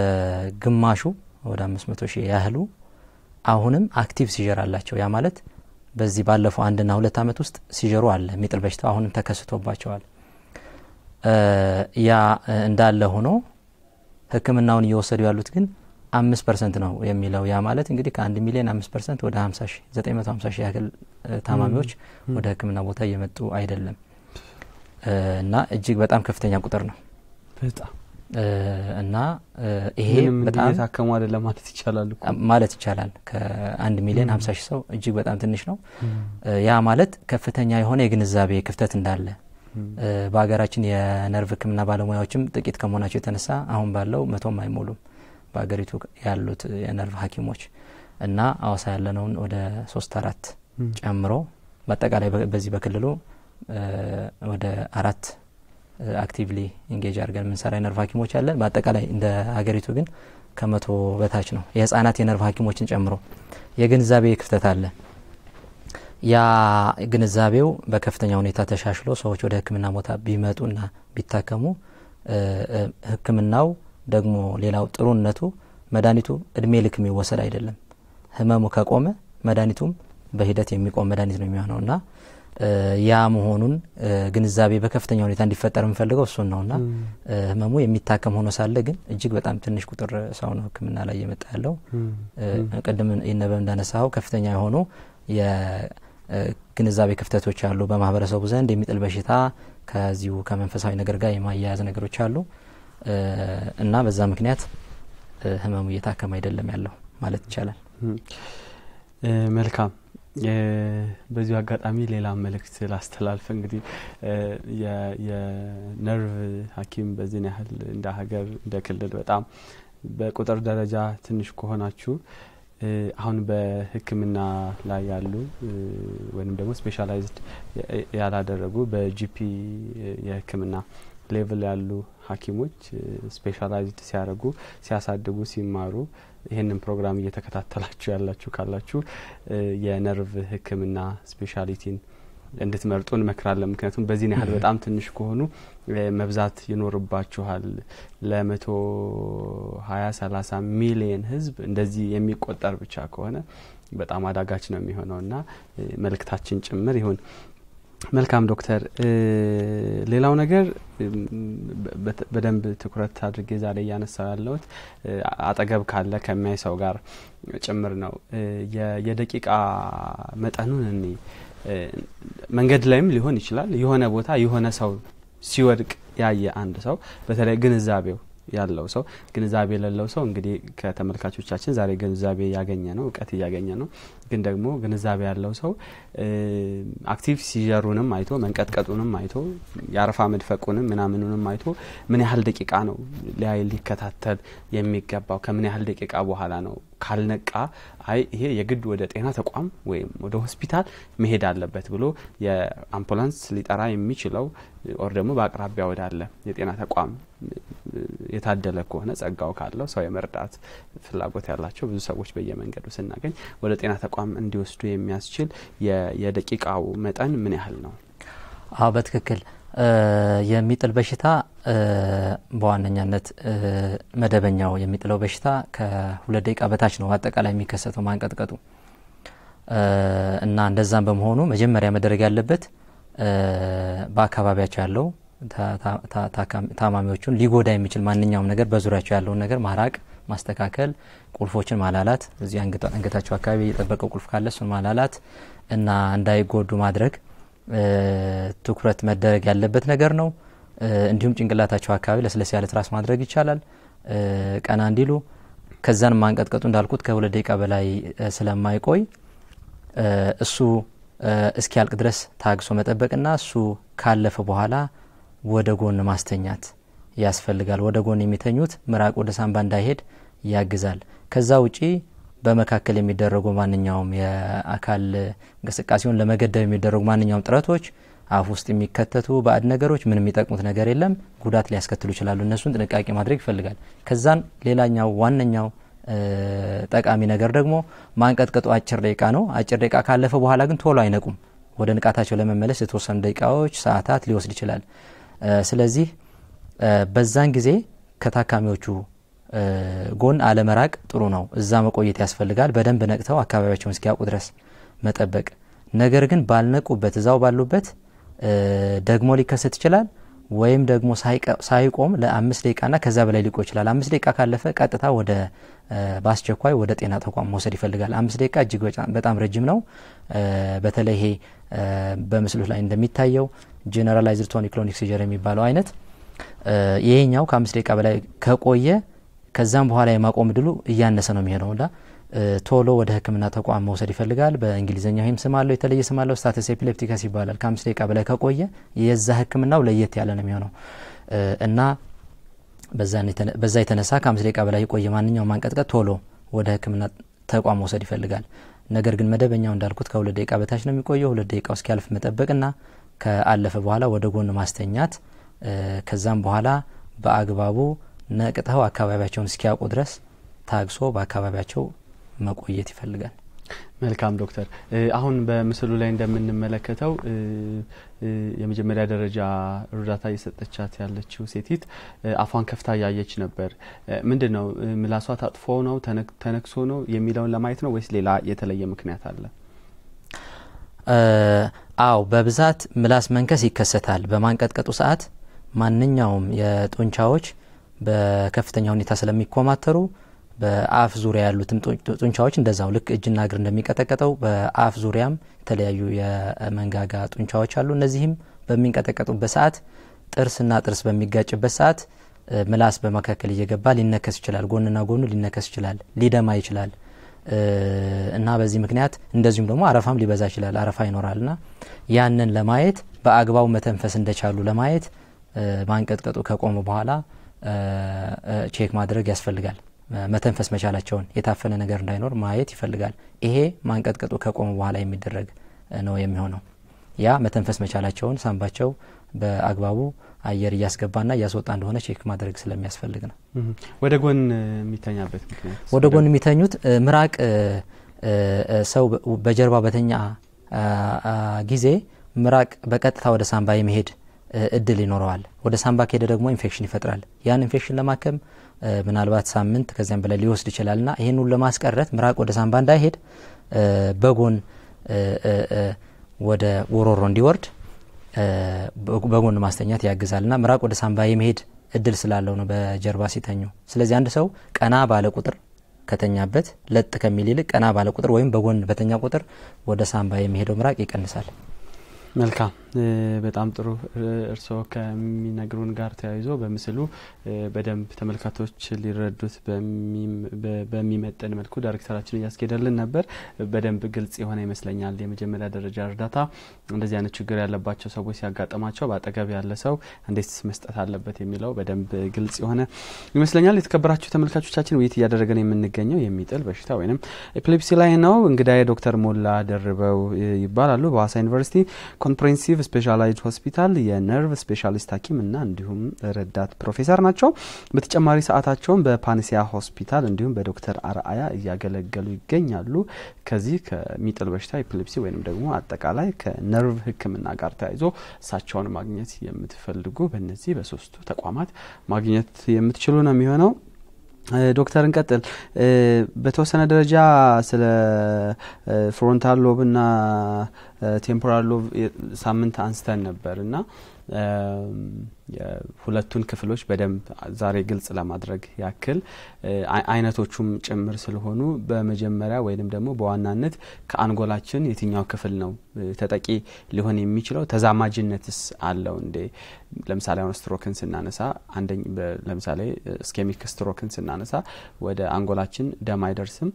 ግማሹ ወደ አምስት መቶ ሺህ ያህሉ አሁንም አክቲቭ ሲጀር አላቸው። ያ ማለት በዚህ ባለፈው አንድና ሁለት ዓመት ውስጥ ሲጀሩ አለ የሚጥል በሽታው አሁንም ተከስቶባቸዋል። ያ እንዳለ ሆኖ ህክምናውን እየወሰዱ ያሉት ግን አምስት ፐርሰንት ነው የሚለው ያ ማለት እንግዲህ ከአንድ ሚሊዮን አምስት ፐርሰንት ወደ ሀምሳ ሺ ዘጠኝ መቶ ሀምሳ ሺህ ያክል ታማሚዎች ወደ ህክምና ቦታ እየመጡ አይደለም እና እጅግ በጣም ከፍተኛ ቁጥር ነው እና ይሄ በጣም ታከሙ አደለ ማለት ይቻላል ማለት ይቻላል ከአንድ ሚሊዮን ሀምሳ ሺህ ሰው እጅግ በጣም ትንሽ ነው ያ ማለት ከፍተኛ የሆነ የግንዛቤ ክፍተት እንዳለ በሀገራችን የነርቭ ህክምና ባለሙያዎችም ጥቂት ከመሆናቸው የተነሳ አሁን ባለው መቶም አይሞሉም በሀገሪቱ ያሉት የነርቭ ሀኪሞች እና አዋሳ ያለነውን ወደ ሶስት አራት ጨምሮ በአጠቃላይ በዚህ በክልሉ ወደ አራት አክቲቭሊ ኢንጌጅ አድርገን የምንሰራ የነርቭ ሀኪሞች አለን። በአጠቃላይ እንደ ሀገሪቱ ግን ከመቶ በታች ነው፣ የህጻናት የነርቭ ሀኪሞችን ጨምሮ የግንዛቤ ክፍተት አለ። ያ ግንዛቤው በከፍተኛ ሁኔታ ተሻሽሎ ሰዎች ወደ ህክምና ቦታ ቢመጡና ቢታከሙ ህክምናው ደግሞ ሌላው ጥሩነቱ መድኃኒቱ እድሜ ልክ የሚወሰድ አይደለም። ህመሙ ከቆመ መድኃኒቱም በሂደት የሚቆም መድኃኒት ነው የሚሆነው እና ያ መሆኑን ግንዛቤ በከፍተኛ ሁኔታ እንዲፈጠር የምፈልገው እሱን ነው እና ህመሙ የሚታከም ሆኖ ሳለ ግን እጅግ በጣም ትንሽ ቁጥር ሰው ነው ህክምና ላይ እየመጣ ያለው። ቅድም ይነበብ እንዳነሳው ከፍተኛ የሆኑ ግንዛቤ ክፍተቶች አሉ። በማህበረሰቡ ዘንድ የሚጥል በሽታ ከዚሁ ከመንፈሳዊ ነገር ጋር የማያያዝ ነገሮች አሉ እና በዛ ምክንያት ህመሙ እየታከም አይደለም ያለው ማለት ይቻላል። መልካም። በዚሁ አጋጣሚ ሌላ መልእክት ላስተላልፍ። እንግዲህ የነርቭ ሐኪም በዚህን ያህል እንደ ሀገር እንደ ክልል በጣም በቁጥር ደረጃ ትንሽ ከሆናችሁ አሁን በሕክምና ላይ ያሉ ወይም ደግሞ ስፔሻላይዝድ ያላደረጉ በጂፒ የሕክምና ሌቭል ያሉ ሐኪሞች ስፔሻላይዝድ ሲያደርጉ ሲያሳድጉ ሲማሩ ይህንን ፕሮግራም እየተከታተላችሁ ያላችሁ ካላችሁ የነርቭ ሕክምና ስፔሻሊቲን እንድትመርጡ እንመክራለን። ምክንያቱም በዚህን ያህል በጣም ትንሽ ከሆኑ መብዛት ይኖርባችኋል። ለመቶ ሀያ ሰላሳ ሚሊየን ህዝብ እንደዚህ የሚቆጠር ብቻ ከሆነ በጣም አዳጋች ነው የሚሆነውና መልእክታችን ጭምር ይሁን። መልካም ዶክተር፣ ሌላው ነገር በደንብ ትኩረት አድርጌ ዛሬ እያነሳው ያለሁት አጠገብ ካለ ከሚያይ ሰው ጋር ጭምር ነው። የደቂቃ መጠኑን እኔ መንገድ ላይም ሊሆን ይችላል። የሆነ ቦታ የሆነ ሰው ሲወድቅ ያየ አንድ ሰው በተለይ ግንዛቤው ያለው ሰው ግንዛቤ የሌለው ሰው እንግዲህ ከተመልካቾቻችን ዛሬ ግንዛቤ እያገኘ ነው፣ እውቀት እያገኘ ነው። ግን ደግሞ ግንዛቤ ያለው ሰው አክቲቭ ሲጀሩንም አይቶ መንቀጥቀጡንም አይቶ የአረፋ መድፈቁንም ምናምኑንም አይቶ ምን ያህል ደቂቃ ነው ሊያይ ሊከታተል የሚገባው ከምን ያህል ደቂቃ በኋላ ነው ካልነቃ አይ ይሄ የግድ ወደ ጤና ተቋም ወይም ወደ ሆስፒታል መሄድ አለበት ብሎ የአምቡላንስ ሊጠራ የሚችለው ኦር ደግሞ በአቅራቢያ ወዳለ የጤና ተቋም የታደለ ከሆነ ጸጋው ካለው ሰው የመርዳት ፍላጎት ያላቸው ብዙ ሰዎች በየመንገዱ ስናገኝ ወደ ጤና ተቋም እንዲወስዱ የሚያስችል የደቂቃው መጠን ምን ያህል ነው? አዎ በትክክል የሚጥል በሽታ በዋነኛነት መደበኛው የሚጥለው በሽታ ከሁለት ደቂቃ በታች ነው አጠቃላይ የሚከሰተው ማንቀጥቀጡ እና እንደዛም በመሆኑ መጀመሪያ መደረግ ያለበት በአካባቢያቸው ያለው ታማሚዎቹን ሊጎዳ የሚችል ማንኛውም ነገር በዙሪያቸው ያለውን ነገር ማራቅ፣ ማስተካከል፣ ቁልፎችን ማላላት፣ እዚህ አንገታቸው አካባቢ የጠበቀው ቁልፍ ካለ እሱን ማላላት እና እንዳይጎዱ ማድረግ ትኩረት መደረግ ያለበት ነገር ነው። እንዲሁም ጭንቅላታቸው አካባቢ ለስለስ ያለ ትራስ ማድረግ ይቻላል፣ ቀና እንዲሉ ከዛን ማንቀጥቀጡ እንዳልኩት ከሁለት ደቂቃ በላይ ስለማይቆይ እሱ እስኪያልቅ ድረስ ታግሶ መጠበቅና እሱ ካለፈ በኋላ ወደ ጎን ማስተኛት ያስፈልጋል። ወደ ጎን የሚተኙት ምራቅ ወደ ሳንባ እንዳይሄድ ያግዛል። ከዛ ውጪ በመካከል የሚደረጉ ማንኛውም የአካል እንቅስቃሴውን ለመገደብ የሚደረጉ ማንኛውም ጥረቶች አፍ ውስጥ የሚከተቱ ባዕድ ነገሮች ምን የሚጠቅሙት ነገር የለም፣ ጉዳት ሊያስከትሉ ይችላሉ። እነሱን ጥንቃቄ ማድረግ ይፈልጋል። ከዛን ሌላኛው ዋነኛው ጠቃሚ ነገር ደግሞ ማንቀጥቀጡ አጭር ደቂቃ ነው። አጭር ደቂቃ ካለፈ በኋላ ግን ቶሎ አይነቁም። ወደ ንቃታቸው ለመመለስ የተወሰኑ ደቂቃዎች፣ ሰዓታት ሊወስድ ይችላል። ስለዚህ በዛን ጊዜ ከታካሚዎቹ ጎን አለመራቅ ጥሩ ነው። እዛ መቆየት ያስፈልጋል። በደንብ ነቅተው አካባቢያቸውን እስኪያውቁ ድረስ መጠበቅ። ነገር ግን ባልነቁበት እዛው ባሉበት ደግሞ ሊከሰት ይችላል። ወይም ደግሞ ሳይቆም ለአምስት ደቂቃና ከዛ በላይ ሊቆ ይችላል። አምስት ደቂቃ ካለፈ ቀጥታ ወደ በአስቸኳይ ወደ ጤና ተቋም መውሰድ ይፈልጋል። አምስት ደቂቃ እጅግ በጣም ረጅም ነው። በተለይ ይሄ በምስሉ ላይ እንደሚታየው ጀነራላይዝድ ቶኒክ ሎኒክ ሲጀር የሚባለው አይነት ይሄኛው ከአምስት ደቂቃ በላይ ከቆየ ከዛም በኋላ የማቆም ድሉ እያነሰ ነው የሚሄደው እና ቶሎ ወደ ህክምና ተቋም መውሰድ ይፈልጋል። በእንግሊዝኛ ይህም ስም አለው፣ የተለየ ስም አለው። ስታተስ ኤፒሌፕቲከስ ይባላል። ከአምስት ደቂቃ በላይ ከቆየ የዛ ህክምናው ለየት ያለ ነው የሚሆነው እና በዛ የተነሳ ከአምስት ደቂቃ በላይ የቆየ ማንኛውም ማንቀጥቀጥ ቶሎ ወደ ህክምና ተቋም መውሰድ ይፈልጋል። ነገር ግን መደበኛው እንዳልኩት ከሁለት ደቂቃ በታች ነው የሚቆየው። ሁለት ደቂቃ እስኪያልፍ መጠበቅና ከአለፈ በኋላ ወደ ጎን ማስተኛት ከዛም በኋላ በአግባቡ ነቅተው አካባቢያቸውን እስኪያውቁ ድረስ ታግሶ በአካባቢያቸው መቆየት ይፈልጋል። መልካም ዶክተር፣ አሁን በምስሉ ላይ እንደምንመለከተው የመጀመሪያ ደረጃ እርዳታ እየሰጠቻት ያለችው ሴቲት አፏን ከፍታ ያየች ነበር። ምንድን ነው ምላሷ ታጥፎ ነው ተነክሶ ነው የሚለውን ለማየት ነው ወይስ ሌላ የተለየ ምክንያት አለ? አው በብዛት ምላስ መንከስ ይከሰታል። በማንቀጥቀጡ ሰዓት ማንኛውም የጡንቻዎች በከፍተኛ ሁኔታ ስለሚኮማተሩ በአፍ ዙሪያ ያሉትም ጡንቻዎች እንደዛው ልክ እጅና እግር እንደሚቀጠቀጠው በአፍ ዙሪያም የተለያዩ የመንጋጋ ጡንቻዎች አሉ። እነዚህም በሚንቀጠቀጡበት ሰዓት ጥርስና ጥርስ በሚጋጭበት ሰዓት ምላስ በመካከል እየገባ ሊነከስ ይችላል። ጎንና ጎኑ ሊነከስ ይችላል፣ ሊደማ ይችላል እና በዚህ ምክንያት እንደዚሁም ደግሞ አረፋም ሊበዛ ይችላል። አረፋ ይኖራልና ያንን ለማየት በአግባቡ መተንፈስ እንደቻሉ ለማየት ማንቀጥቀጡ ከቆመ በኋላ ቼክ ማድረግ ያስፈልጋል። መተንፈስ መቻላቸውን የታፈነ ነገር እንዳይኖር ማየት ይፈልጋል። ይሄ ማንቀጥቀጡ ከቆመ በኋላ የሚደረግ ነው የሚሆነው። ያ መተንፈስ መቻላቸውን ሳንባቸው በአግባቡ አየር እያስገባና እያስወጣ እንደሆነ ቼክ ማድረግ ስለሚያስፈልግ ነው። ወደ ጎን የሚተኛበት ምክንያት ወደ ጎን የሚተኙት ምራቅ ሰው በጀርባ በተኛ ጊዜ ምራቅ በቀጥታ ወደ ሳንባ የመሄድ እድል ይኖረዋል። ወደ ሳምባ ከሄደ ደግሞ ኢንፌክሽን ይፈጥራል። ያን ኢንፌክሽን ለማከም ምናልባት ሳምንት ከዚያም በላይ ሊወስድ ይችላልና ይህን ሁሉ ለማስቀረት ምራቅ ወደ ሳምባ እንዳይሄድ በጎን ወደ ጉሮሮ እንዲወርድ በጎን ማስተኛት ና ምራቅ ወደ ሳምባ የመሄድ እድል ስላለው ነው በጀርባ ሲተኙ። ስለዚህ አንድ ሰው ቀና ባለ ቁጥር ከተኛበት ለጥ ከሚል ይልቅ ቀና ባለ ቁጥር ወይም በጎን በተኛ ቁጥር ወደ ሳምባ የሚሄደው ምራቅ ይቀንሳል። መልካም በጣም ጥሩ እርስዎ ከሚነግሩን ጋር ተያይዞ በምስሉ በደንብ ተመልካቶች ሊረዱት በሚመጠን መልኩ ዳይሬክተራችን እያስኬደልን ነበር። በደንብ ግልጽ የሆነ ይመስለኛል። የመጀመሪያ ደረጃ እርዳታ እንደዚህ አይነት ችግር ያለባቸው ሰዎች ሲያጋጥማቸው በአጠገብ ያለ ሰው እንዴት መስጠት አለበት የሚለው በደንብ ግልጽ የሆነ ይመስለኛል። የተከበራችሁ ተመልካቾቻችን ውይይት እያደረገን የምንገኘው የሚጥል በሽታ ወይም ኤፕሌፕሲ ላይ ነው። እንግዳ ዶክተር ሞላ ደርበው ይባላሉ በዋሳ ዩኒቨርሲቲ ኮንፕሬንሲቭ ስፔሻላይዝድ ሆስፒታል የነርቭ ስፔሻሊስት ሐኪም እና እንዲሁም ረዳት ፕሮፌሰር ናቸው። በተጨማሪ ሰዓታቸውን በፓንሲያ ሆስፒታል እንዲሁም በዶክተር አርአያ እያገለገሉ ይገኛሉ። ከዚህ ከሚጥል በሽታ ኤፒሌፕሲ ወይም ደግሞ አጠቃላይ ከነርቭ ሕክምና ጋር ተያይዞ እሳቸውን ማግኘት የምትፈልጉ በእነዚህ በሶስቱ ተቋማት ማግኘት የምትችሉ ነው የሚሆነው። ዶክተር እንቀጥል በተወሰነ ደረጃ ስለ ፍሮንታል ሎብ ና ቴምፖራል ሎብ ሳምንት አንስተን ነበር እና ሁለቱን ክፍሎች በደንብ ዛሬ ግልጽ ለማድረግ ያክል አይነቶቹም ጭምር ስለሆኑ በመጀመሪያ ወይም ደግሞ በዋናነት ከአንጎላችን የትኛው ክፍል ነው ተጠቂ ሊሆን የሚችለው? ተዛማጅነትስ አለው እንዴ? ለምሳሌ አሁን ስትሮክን ስናነሳ ለምሳሌ ስኬሚክ ስትሮክን ስናነሳ ወደ አንጎላችን ደም አይደርስም።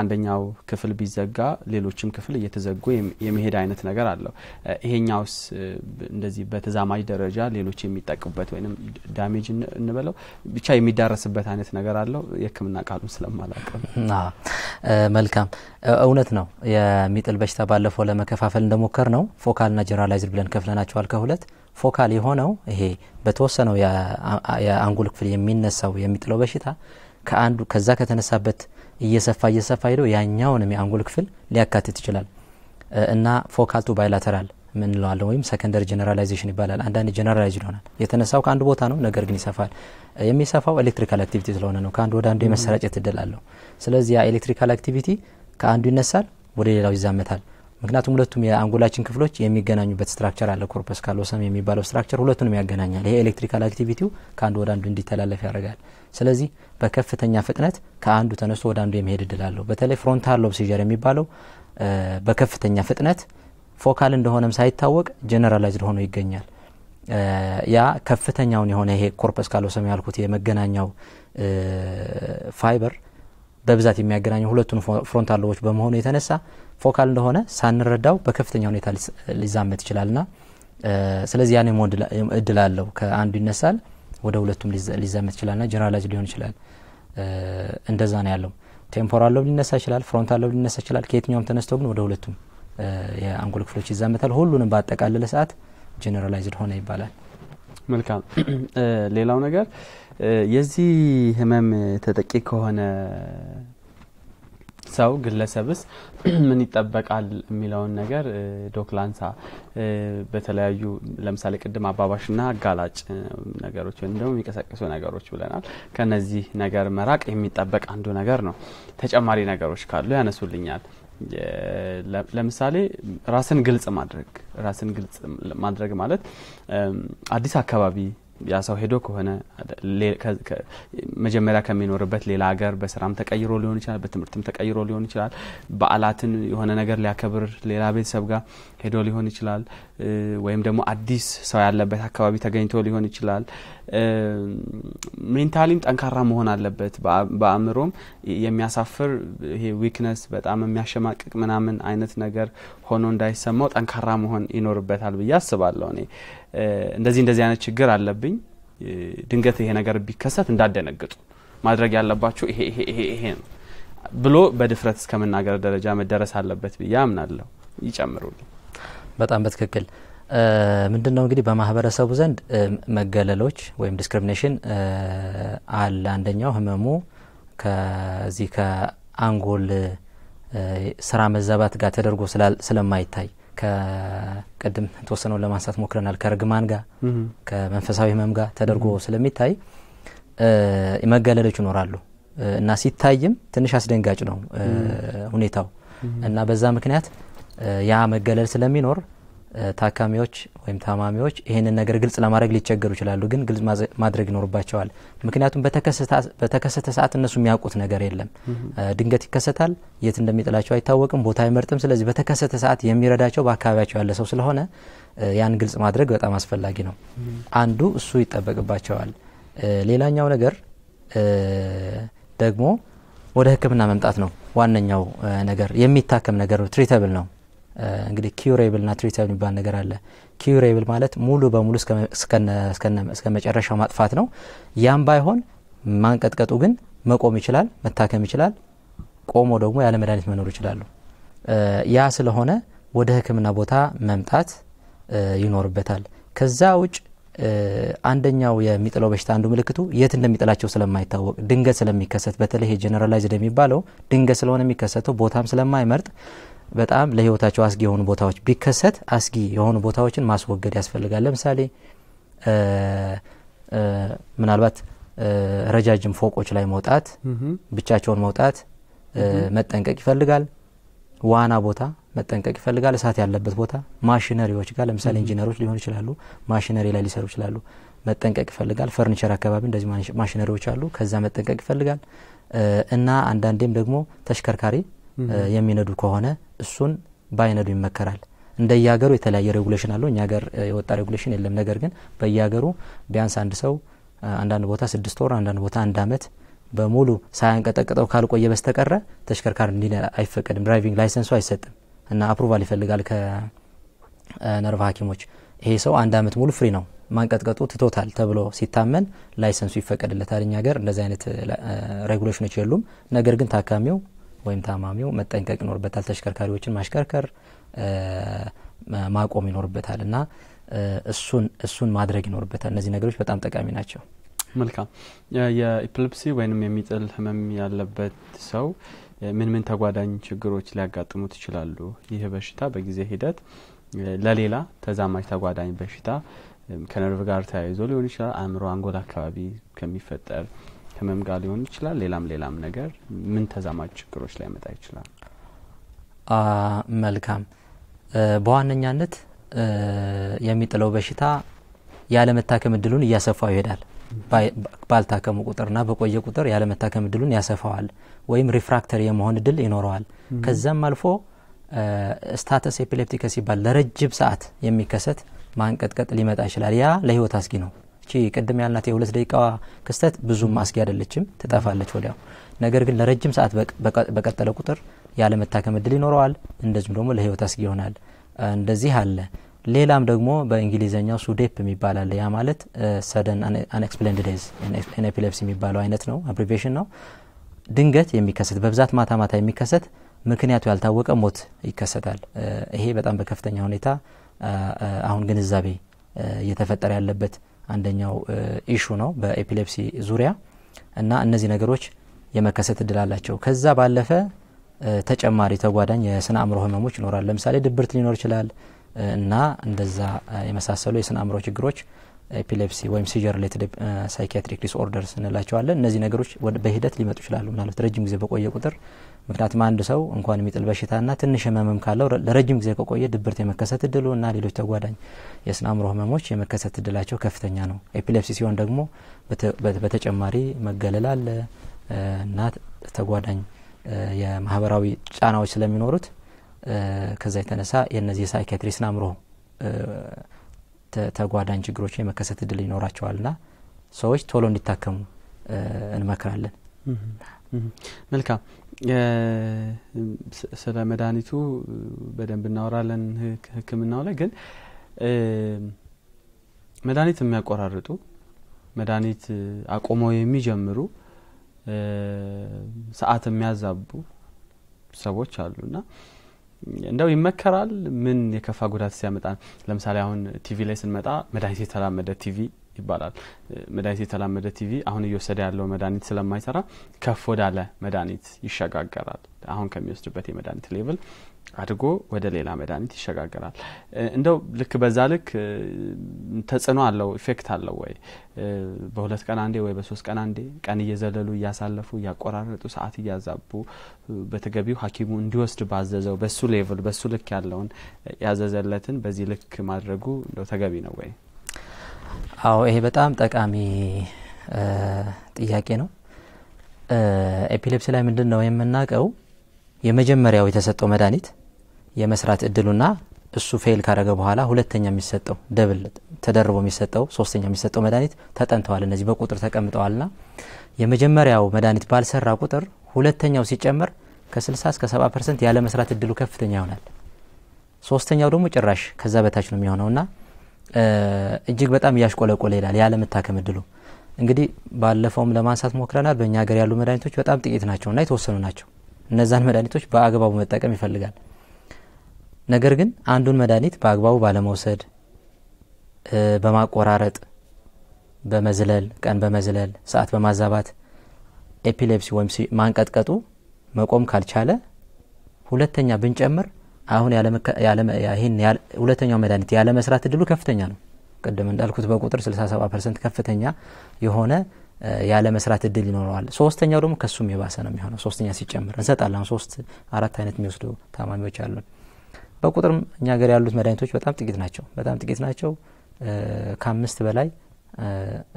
አንደኛው ክፍል ቢዘጋ ሌሎችም ክፍል እየተዘጉ የመሄድ አይነት ነገር አለው። ይሄኛውስ እንደዚህ በተዛማጅ ደረጃ ሌሎች የሚጠቅሙበት ወይም ዳሜጅ እንበለው ብቻ የሚዳረስበት አይነት ነገር አለው። የህክምና ቃሉ ስለማላቀም መልካም። እውነት ነው የሚጥል በሽታ ባለፈው ለመከፋፈል እንደሞከር ነው ና ጀነራላይዝድ ብለን ከፍለናቸዋል ከሁለት ፎካል የሆነው ይሄ በተወሰነው የአንጉል ክፍል የሚነሳው የሚጥለው በሽታ ከአንዱ ከዛ ከተነሳበት እየሰፋ እየሰፋ ሄደው ያኛውንም የአንጉል ክፍል ሊያካትት ይችላል እና ፎካል ቱ ባይላተራል ምን ወይም ሰከንደሪ ጀነራላይዜሽን ይባላል። አንዳንድ ጀነራላይዝ ይሆናል። የተነሳው ከአንድ ቦታ ነው፣ ነገር ግን ይሰፋል። የሚሰፋው ኤሌክትሪካል አክቲቪቲ ስለሆነ ነው። ከአንድ ወደ አንዱ የመሰራጨት እድል አለው። ስለዚህ ያ ኤሌክትሪካል አክቲቪቲ ከአንዱ ይነሳል፣ ወደ ሌላው ይዛመታል። ምክንያቱም ሁለቱም የአንጎላችን ክፍሎች የሚገናኙበት ስትራክቸር አለ። ኮርፐስ ካሎሰም የሚባለው ስትራክቸር ሁለቱንም ያገናኛል። ይሄ ኤሌክትሪካል አክቲቪቲው ከአንዱ ወደ አንዱ እንዲተላለፍ ያደርጋል። ስለዚህ በከፍተኛ ፍጥነት ከአንዱ ተነስቶ ወደ አንዱ የመሄድ እድል አለው። በተለይ ፍሮንታል ሎብ የሚባለው በከፍተኛ ፍጥነት ፎካል እንደሆነም ሳይታወቅ ጀነራላይዝድ ሆኖ ይገኛል ያ ከፍተኛውን የሆነ ይሄ ኮርፐስ ካሎሰም ያልኩት የመገናኛው ፋይበር በብዛት የሚያገናኘው ሁለቱን ፍሮንታል ሎቦች በመሆኑ የተነሳ ፎካል እንደሆነ ሳንረዳው በከፍተኛ ሁኔታ ሊዛመት ይችላል ና ስለዚህ ያን እድል አለው ከአንዱ ይነሳል ወደ ሁለቱም ሊዛመት ይችላል ና ጀነራላይዝ ሊሆን ይችላል እንደዛ ነው ያለው ቴምፖራል ሎብ ሊነሳ ይችላል ፍሮንታል ሎብ ሊነሳ ይችላል ከየትኛውም ተነስተው ግን ወደ ሁለቱም የአንጎል ክፍሎች ይዛመታል። ሁሉንም በአጠቃለለ ሰዓት ጀነራላይዝድ ሆነ ይባላል። መልካም። ሌላው ነገር የዚህ ህመም ተጠቂ ከሆነ ሰው ግለሰብስ ምን ይጠበቃል የሚለውን ነገር ዶክ ላንሳ። በተለያዩ ለምሳሌ ቅድም አባባሽና አጋላጭ ነገሮች ወይም ደግሞ የሚቀሰቅሱ ነገሮች ብለናል። ከነዚህ ነገር መራቅ የሚጠበቅ አንዱ ነገር ነው። ተጨማሪ ነገሮች ካሉ ያነሱልኛል። ለምሳሌ ራስን ግልጽ ማድረግ ራስን ግልጽ ማድረግ ማለት አዲስ አካባቢ ያ ሰው ሄዶ ከሆነ መጀመሪያ ከሚኖርበት ሌላ ሀገር በስራም ተቀይሮ ሊሆን ይችላል፣ በትምህርትም ተቀይሮ ሊሆን ይችላል። በአላትን የሆነ ነገር ሊያከብር ሌላ ቤተሰብ ጋር ሄዶ ሊሆን ይችላል። ወይም ደግሞ አዲስ ሰው ያለበት አካባቢ ተገኝቶ ሊሆን ይችላል። ሜንታሊም ጠንካራ መሆን አለበት። በአእምሮም የሚያሳፍር ይሄ ዊክነስ በጣም የሚያሸማቅቅ ምናምን አይነት ነገር ሆኖ እንዳይሰማው ጠንካራ መሆን ይኖርበታል ብዬ አስባለሁ። እኔ እንደዚህ እንደዚህ አይነት ችግር አለብኝ፣ ድንገት ይሄ ነገር ቢከሰት እንዳደነግጡ ማድረግ ያለባችሁ ይሄ ይሄ ነው ብሎ በድፍረት እስከመናገር ደረጃ መደረስ አለበት ብዬ አምናለሁ። ይጨምሩልኝ። በጣም በትክክል ምንድን ነው እንግዲህ በማህበረሰቡ ዘንድ መገለሎች ወይም ዲስክሪሚኔሽን አለ። አንደኛው ህመሙ ከዚህ ከአንጎል ስራ መዛባት ጋር ተደርጎ ስለማይታይ ከቅድም የተወሰነውን ለማንሳት ሞክረናል። ከርግማን ጋር ከመንፈሳዊ ህመም ጋር ተደርጎ ስለሚታይ መገለሎች ይኖራሉ እና ሲታይም ትንሽ አስደንጋጭ ነው ሁኔታው እና በዛ ምክንያት ያ መገለል ስለሚኖር ታካሚዎች ወይም ታማሚዎች ይህንን ነገር ግልጽ ለማድረግ ሊቸገሩ ይችላሉ፣ ግን ግልጽ ማድረግ ይኖርባቸዋል። ምክንያቱም በተከሰተ ሰዓት እነሱ የሚያውቁት ነገር የለም። ድንገት ይከሰታል፣ የት እንደሚጥላቸው አይታወቅም፣ ቦታ አይመርጥም። ስለዚህ በተከሰተ ሰዓት የሚረዳቸው በአካባቢያቸው ያለ ሰው ስለሆነ ያን ግልጽ ማድረግ በጣም አስፈላጊ ነው። አንዱ እሱ ይጠበቅባቸዋል። ሌላኛው ነገር ደግሞ ወደ ሕክምና መምጣት ነው። ዋነኛው ነገር የሚታከም ነገር ትሪተብል ነው እንግዲህ ኪውሬብል ና ትሪተብል የሚባል ነገር አለ። ኪውሬብል ማለት ሙሉ በሙሉ እስከ መጨረሻው ማጥፋት ነው። ያም ባይሆን ማንቀጥቀጡ ግን መቆም ይችላል፣ መታከም ይችላል። ቆሞ ደግሞ ያለ መድኃኒት መኖር ይችላሉ። ያ ስለሆነ ወደ ህክምና ቦታ መምጣት ይኖርበታል። ከዛ ውጭ አንደኛው የሚጥለው በሽታ አንዱ ምልክቱ የት እንደሚጥላቸው ስለማይታወቅ ድንገት ስለሚከሰት በተለይ ጀነራላይዝድ የሚባለው ድንገት ስለሆነ የሚከሰተው ቦታም ስለማይመርጥ በጣም ለህይወታቸው አስጊ የሆኑ ቦታዎች ቢከሰት አስጊ የሆኑ ቦታዎችን ማስወገድ ያስፈልጋል። ለምሳሌ ምናልባት ረጃጅም ፎቆች ላይ መውጣት፣ ብቻቸውን መውጣት መጠንቀቅ ይፈልጋል። ዋና ቦታ መጠንቀቅ ይፈልጋል። እሳት ያለበት ቦታ ማሽነሪዎች ጋር ለምሳሌ ኢንጂነሮች ሊሆኑ ይችላሉ፣ ማሽነሪ ላይ ሊሰሩ ይችላሉ፣ መጠንቀቅ ይፈልጋል። ፈርኒቸር አካባቢ እንደዚህ ማሽነሪዎች አሉ፣ ከዛ መጠንቀቅ ይፈልጋል። እና አንዳንዴም ደግሞ ተሽከርካሪ የሚነዱ ከሆነ እሱን በአይነዱ ይመከራል። እንደየሀገሩ የተለያየ ሬጉሌሽን አለው። እኛ ሀገር የወጣ ሬጉሌሽን የለም። ነገር ግን በየሀገሩ ቢያንስ አንድ ሰው አንዳንድ ቦታ ስድስት ወር አንዳንድ ቦታ አንድ አመት በሙሉ ሳያንቀጠቅጠው ካልቆየ በስተቀረ ተሽከርካሪ እንዲ አይፈቀድም። ድራይቪንግ ላይሰንሱ አይሰጥም እና አፕሩቫል ይፈልጋል ከነርቭ ሐኪሞች ይሄ ሰው አንድ አመት ሙሉ ፍሪ ነው ማንቀጥቀጡ ትቶታል ተብሎ ሲታመን ላይሰንሱ ይፈቀድለታል። እኛ ሀገር እንደዚህ አይነት ሬጉሌሽኖች የሉም። ነገር ግን ታካሚው ወይም ታማሚው መጠንቀቅ ይኖርበታል። ተሽከርካሪዎችን ማሽከርከር ማቆም ይኖርበታል እና እሱን እሱን ማድረግ ይኖርበታል። እነዚህ ነገሮች በጣም ጠቃሚ ናቸው። መልካም። የኢፕልፕሲ ወይም የሚጥል ህመም ያለበት ሰው ምን ምን ተጓዳኝ ችግሮች ሊያጋጥሙት ይችላሉ? ይህ በሽታ በጊዜ ሂደት ለሌላ ተዛማጅ ተጓዳኝ በሽታ ከነርቭ ጋር ተያይዞ ሊሆን ይችላል። አእምሮ፣ አንጎል አካባቢ ከሚፈጠር ህመም ጋር ሊሆን ይችላል። ሌላም ሌላም ነገር ምን ተዛማጅ ችግሮች ላይ መጣ ይችላል። መልካም። በዋነኛነት የሚጥለው በሽታ ያለመታከም እድሉን እያሰፋው ይሄዳል። ባልታከሙ ቁጥርና በቆየ ቁጥር ያለመታከም እድሉን ያሰፋዋል፣ ወይም ሪፍራክተር የመሆን እድል ይኖረዋል። ከዛም አልፎ ስታተስ ኤፒሌፕቲከስ ሲባል ለረጅብ ሰዓት የሚከሰት ማንቀጥቀጥ ሊመጣ ይችላል። ያ ለህይወት አስጊ ነው። እቺ ቅድም ያልናት የሁለት ደቂቃዋ ክስተት ብዙ ማስጊ አይደለችም፣ ትጠፋለች ወዲያው። ነገር ግን ለረጅም ሰዓት በቀጠለ ቁጥር ያለመታከም እድል ይኖረዋል። እንደዚሁም ደግሞ ለህይወት አስጊ ይሆናል። እንደዚህ አለ። ሌላም ደግሞ በእንግሊዝኛው ሱዴፕ የሚባል ያ ማለት ሰደን አንኤክስፕሌንድ ዴዝ ኤፒሌፕሲ የሚባለው አይነት ነው፣ አብሪቬሽን ነው። ድንገት የሚከሰት በብዛት ማታ ማታ የሚከሰት ምክንያቱ ያልታወቀ ሞት ይከሰታል። ይሄ በጣም በከፍተኛ ሁኔታ አሁን ግንዛቤ እየተፈጠረ ያለበት አንደኛው ኢሹ ነው በኤፒሌፕሲ ዙሪያ እና እነዚህ ነገሮች የመከሰት እድል አላቸው። ከዛ ባለፈ ተጨማሪ ተጓዳኝ የስነ አእምሮ ህመሞች ይኖራል። ለምሳሌ ድብርት ሊኖር ይችላል እና እንደዛ የመሳሰሉ የስነ አእምሮ ችግሮች ኤፒሌፕሲ ወይም ሲጀር ሌትድ ሳይኪያትሪክ ዲስኦርደርስ እንላቸዋለን። እነዚህ ነገሮች በሂደት ሊመጡ ይችላሉ፣ ምናልባት ረጅም ጊዜ በቆየ ቁጥር። ምክንያቱም አንድ ሰው እንኳን የሚጥል በሽታና ትንሽ ህመምም ካለው ለረጅም ጊዜ ከቆየ ድብርት የመከሰት እድሉ እና ሌሎች ተጓዳኝ የስነ አእምሮ ህመሞች የመከሰት እድላቸው ከፍተኛ ነው። ኤፒሌፕሲ ሲሆን ደግሞ በተጨማሪ መገለል አለ እና ተጓዳኝ የማህበራዊ ጫናዎች ስለሚኖሩት ከዛ የተነሳ የነዚህ የሳይኪያትሪ ስነ አእምሮ ተጓዳኝ ችግሮች የመከሰት እድል ይኖራቸዋል ና ሰዎች ቶሎ እንዲታከሙ እንመክራለን። መልካም። ስለ መድኃኒቱ በደንብ እናወራለን ህክምናው ላይ ግን መድኃኒት የሚያቆራርጡ መድኃኒት አቆመው የሚጀምሩ ሰዓት የሚያዛቡ ሰዎች አሉ ና። እንደው ይመከራል? ምን የከፋ ጉዳት ሲያመጣ? ለምሳሌ አሁን ቲቪ ላይ ስንመጣ መድኃኒት የተላመደ ቲቪ ይባላል። መድኃኒት የተላመደ ቲቪ አሁን እየወሰደ ያለው መድኃኒት ስለማይሰራ ከፍ ወዳለ መድኃኒት ይሸጋገራል። አሁን ከሚወስድበት የመድኃኒት ሌቭል አድጎ ወደ ሌላ መድኃኒት ይሸጋገራል። እንደው ልክ በዛ ልክ ተጽዕኖ አለው ኢፌክት አለው ወይ? በሁለት ቀን አንዴ ወይ በሶስት ቀን አንዴ ቀን እየዘለሉ እያሳለፉ እያቆራረጡ ሰዓት እያዛቡ በተገቢው ሀኪሙ እንዲወስድ ባዘዘው በሱ ሌቭል በሱ ልክ ያለውን ያዘዘለትን በዚህ ልክ ማድረጉ እንደው ተገቢ ነው ወይ? አዎ ይሄ በጣም ጠቃሚ ጥያቄ ነው። ኤፒሌፕሲ ላይ ምንድን ነው የምናውቀው የመጀመሪያው የተሰጠው መድኃኒት የመስራት እድሉና እሱ ፌል ካረገ በኋላ ሁለተኛ የሚሰጠው ደብል ተደርቦ የሚሰጠው ሶስተኛ የሚሰጠው መድኃኒት ተጠንተዋል። እነዚህ በቁጥር ተቀምጠዋልና የመጀመሪያው መድኃኒት ባልሰራ ቁጥር ሁለተኛው ሲጨመር ከ60 እስከ 70 ፐርሰንት ያለ መስራት እድሉ ከፍተኛ ይሆናል። ሶስተኛው ደግሞ ጭራሽ ከዛ በታች ነው የሚሆነውና እጅግ በጣም እያሽቆለቆለ ይላል ያለ መታከም እድሉ። እንግዲህ ባለፈውም ለማንሳት ሞክረናል። በእኛ ሀገር ያሉ መድኃኒቶች በጣም ጥቂት ናቸውና የተወሰኑ ናቸው። እነዛን መድኃኒቶች በአግባቡ መጠቀም ይፈልጋል። ነገር ግን አንዱን መድኃኒት በአግባቡ ባለመውሰድ፣ በማቆራረጥ፣ በመዝለል ቀን በመዝለል ሰዓት በማዛባት ኤፒሌፕሲ ወይም ማንቀጥቀጡ መቆም ካልቻለ ሁለተኛ ብንጨምር አሁን ሁለተኛው መድኃኒት ያለመስራት እድሉ ከፍተኛ ነው። ቅድም እንዳልኩት በቁጥር 67 ፐርሰንት ከፍተኛ የሆነ ያለ መስራት እድል ይኖረዋል። ሶስተኛው ደግሞ ከሱም የባሰ ነው የሚሆነው። ሶስተኛ ሲጨምር እንሰጣለን። ሶስት አራት አይነት የሚወስዱ ታማሚዎች አሉን። በቁጥርም እኛ ገር ያሉት መድኃኒቶች በጣም ጥቂት ናቸው፣ በጣም ጥቂት ናቸው። ከአምስት በላይ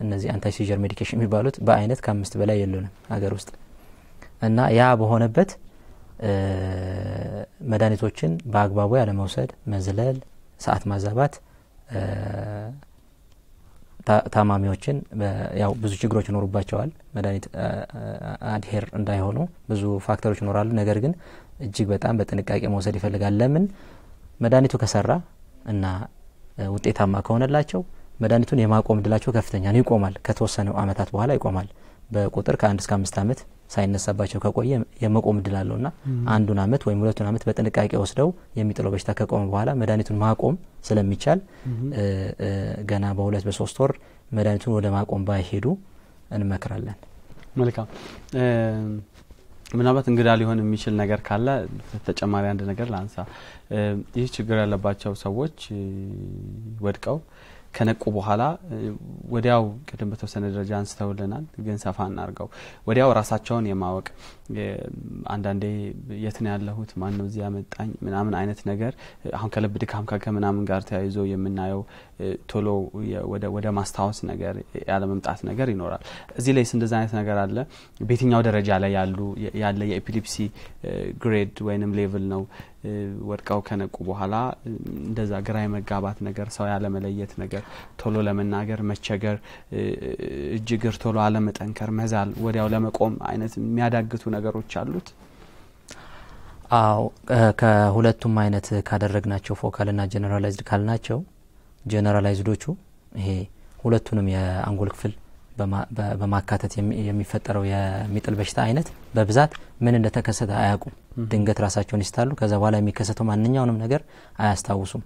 እነዚህ አንታይሲጀር ሜዲኬሽን የሚባሉት በአይነት ከአምስት በላይ የሉንም ሀገር ውስጥ እና ያ በሆነበት መድኃኒቶችን በአግባቡ ያለመውሰድ፣ መዝለል፣ ሰአት ማዛባት ታማሚዎችን ያው ብዙ ችግሮች ይኖሩባቸዋል። መድኃኒት አድሄር እንዳይሆኑ ብዙ ፋክተሮች ይኖራሉ። ነገር ግን እጅግ በጣም በጥንቃቄ መውሰድ ይፈልጋል። ለምን መድኃኒቱ ከሰራ እና ውጤታማ ከሆነላቸው መድኃኒቱን የማቆም እድላቸው ከፍተኛ ነው። ይቆማል። ከተወሰነው አመታት በኋላ ይቆማል። በቁጥር ከአንድ እስከ አምስት አመት ሳይነሳባቸው ከቆየ የመቆም እድል ና አንዱን አመት ወይም ሁለቱን አመት በጥንቃቄ ወስደው የሚጥለው በሽታ ከቆመ በኋላ መድኃኒቱን ማቆም ስለሚቻል ገና በሁለት በሶስት ወር መድኃኒቱን ወደ ማቆም ባይሄዱ እንመክራለን። መልካም። ምናልባት እንግዳ ሊሆን የሚችል ነገር ካለ ተጨማሪ አንድ ነገር ላንሳ። ይህ ችግር ያለባቸው ሰዎች ወድቀው ከነቁ በኋላ ወዲያው ቅድም በተወሰነ ደረጃ አንስተውልናል፣ ግን ሰፋ እናርገው። ወዲያው ራሳቸውን የማወቅ አንዳንዴ የት ነው ያለሁት፣ ማን ነው እዚህ ያመጣኝ ምናምን አይነት ነገር አሁን ከልብ ድካም ከምናምን ጋር ተያይዞ የምናየው ቶሎ ወደ ማስታወስ ነገር ያለመምጣት ነገር ይኖራል። እዚህ ላይ እንደዚ አይነት ነገር አለ። በየትኛው ደረጃ ላይ ያሉ ያለ የኤፒሊፕሲ ግሬድ ወይንም ሌቭል ነው ወድቀው ከነቁ በኋላ እንደዛ ግራ የመጋባት ነገር፣ ሰው ያለመለየት ነገር፣ ቶሎ ለመናገር መቸገር፣ እጅ እግር ቶሎ አለመጠንከር፣ መዛል፣ ወዲያው ለመቆም አይነት የሚያዳግቱ ነገሮች አሉት። አዎ ከሁለቱም አይነት ካደረግናቸው ፎካልና ጀነራላይዝድ ካልናቸው ጀነራላይዝዶቹ ይሄ ሁለቱንም የአንጎል ክፍል በማካተት የሚፈጠረው የሚጥል በሽታ አይነት በብዛት ምን እንደተከሰተ አያውቁም። ድንገት ራሳቸውን ይስታሉ። ከዛ በኋላ የሚከሰተው ማንኛውንም ነገር አያስታውሱም።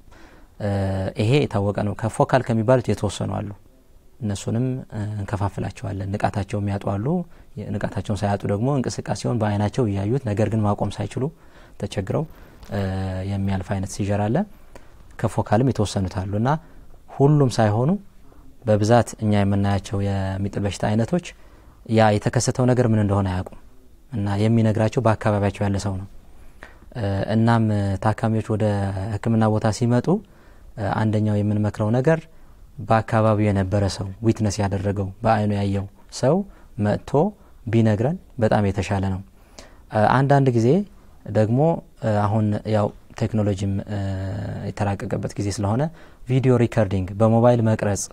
ይሄ የታወቀ ነው። ከፎካል ከሚባሉት የተወሰኑ አሉ። እነሱንም እንከፋፍላቸዋለን። ንቃታቸውም ያጡ አሉ። ንቃታቸውን ሳያጡ ደግሞ እንቅስቃሴውን በአይናቸው እያዩት ነገር ግን ማቆም ሳይችሉ ተቸግረው የሚያልፍ አይነት ሲጀራለ አለ። ከፎካልም የተወሰኑት አሉ እና ሁሉም ሳይሆኑ በብዛት እኛ የምናያቸው የሚጥል በሽታ አይነቶች ያ የተከሰተው ነገር ምን እንደሆነ አያውቁም እና የሚነግራቸው በአካባቢያቸው ያለ ሰው ነው። እናም ታካሚዎች ወደ ህክምና ቦታ ሲመጡ አንደኛው የምንመክረው ነገር በአካባቢው የነበረ ሰው ዊትነስ ያደረገው በአይኑ ያየው ሰው መጥቶ ቢነግረን በጣም የተሻለ ነው። አንዳንድ ጊዜ ደግሞ አሁን ያው ቴክኖሎጂም የተራቀቀበት ጊዜ ስለሆነ ቪዲዮ ሪከርዲንግ በሞባይል መቅረጽ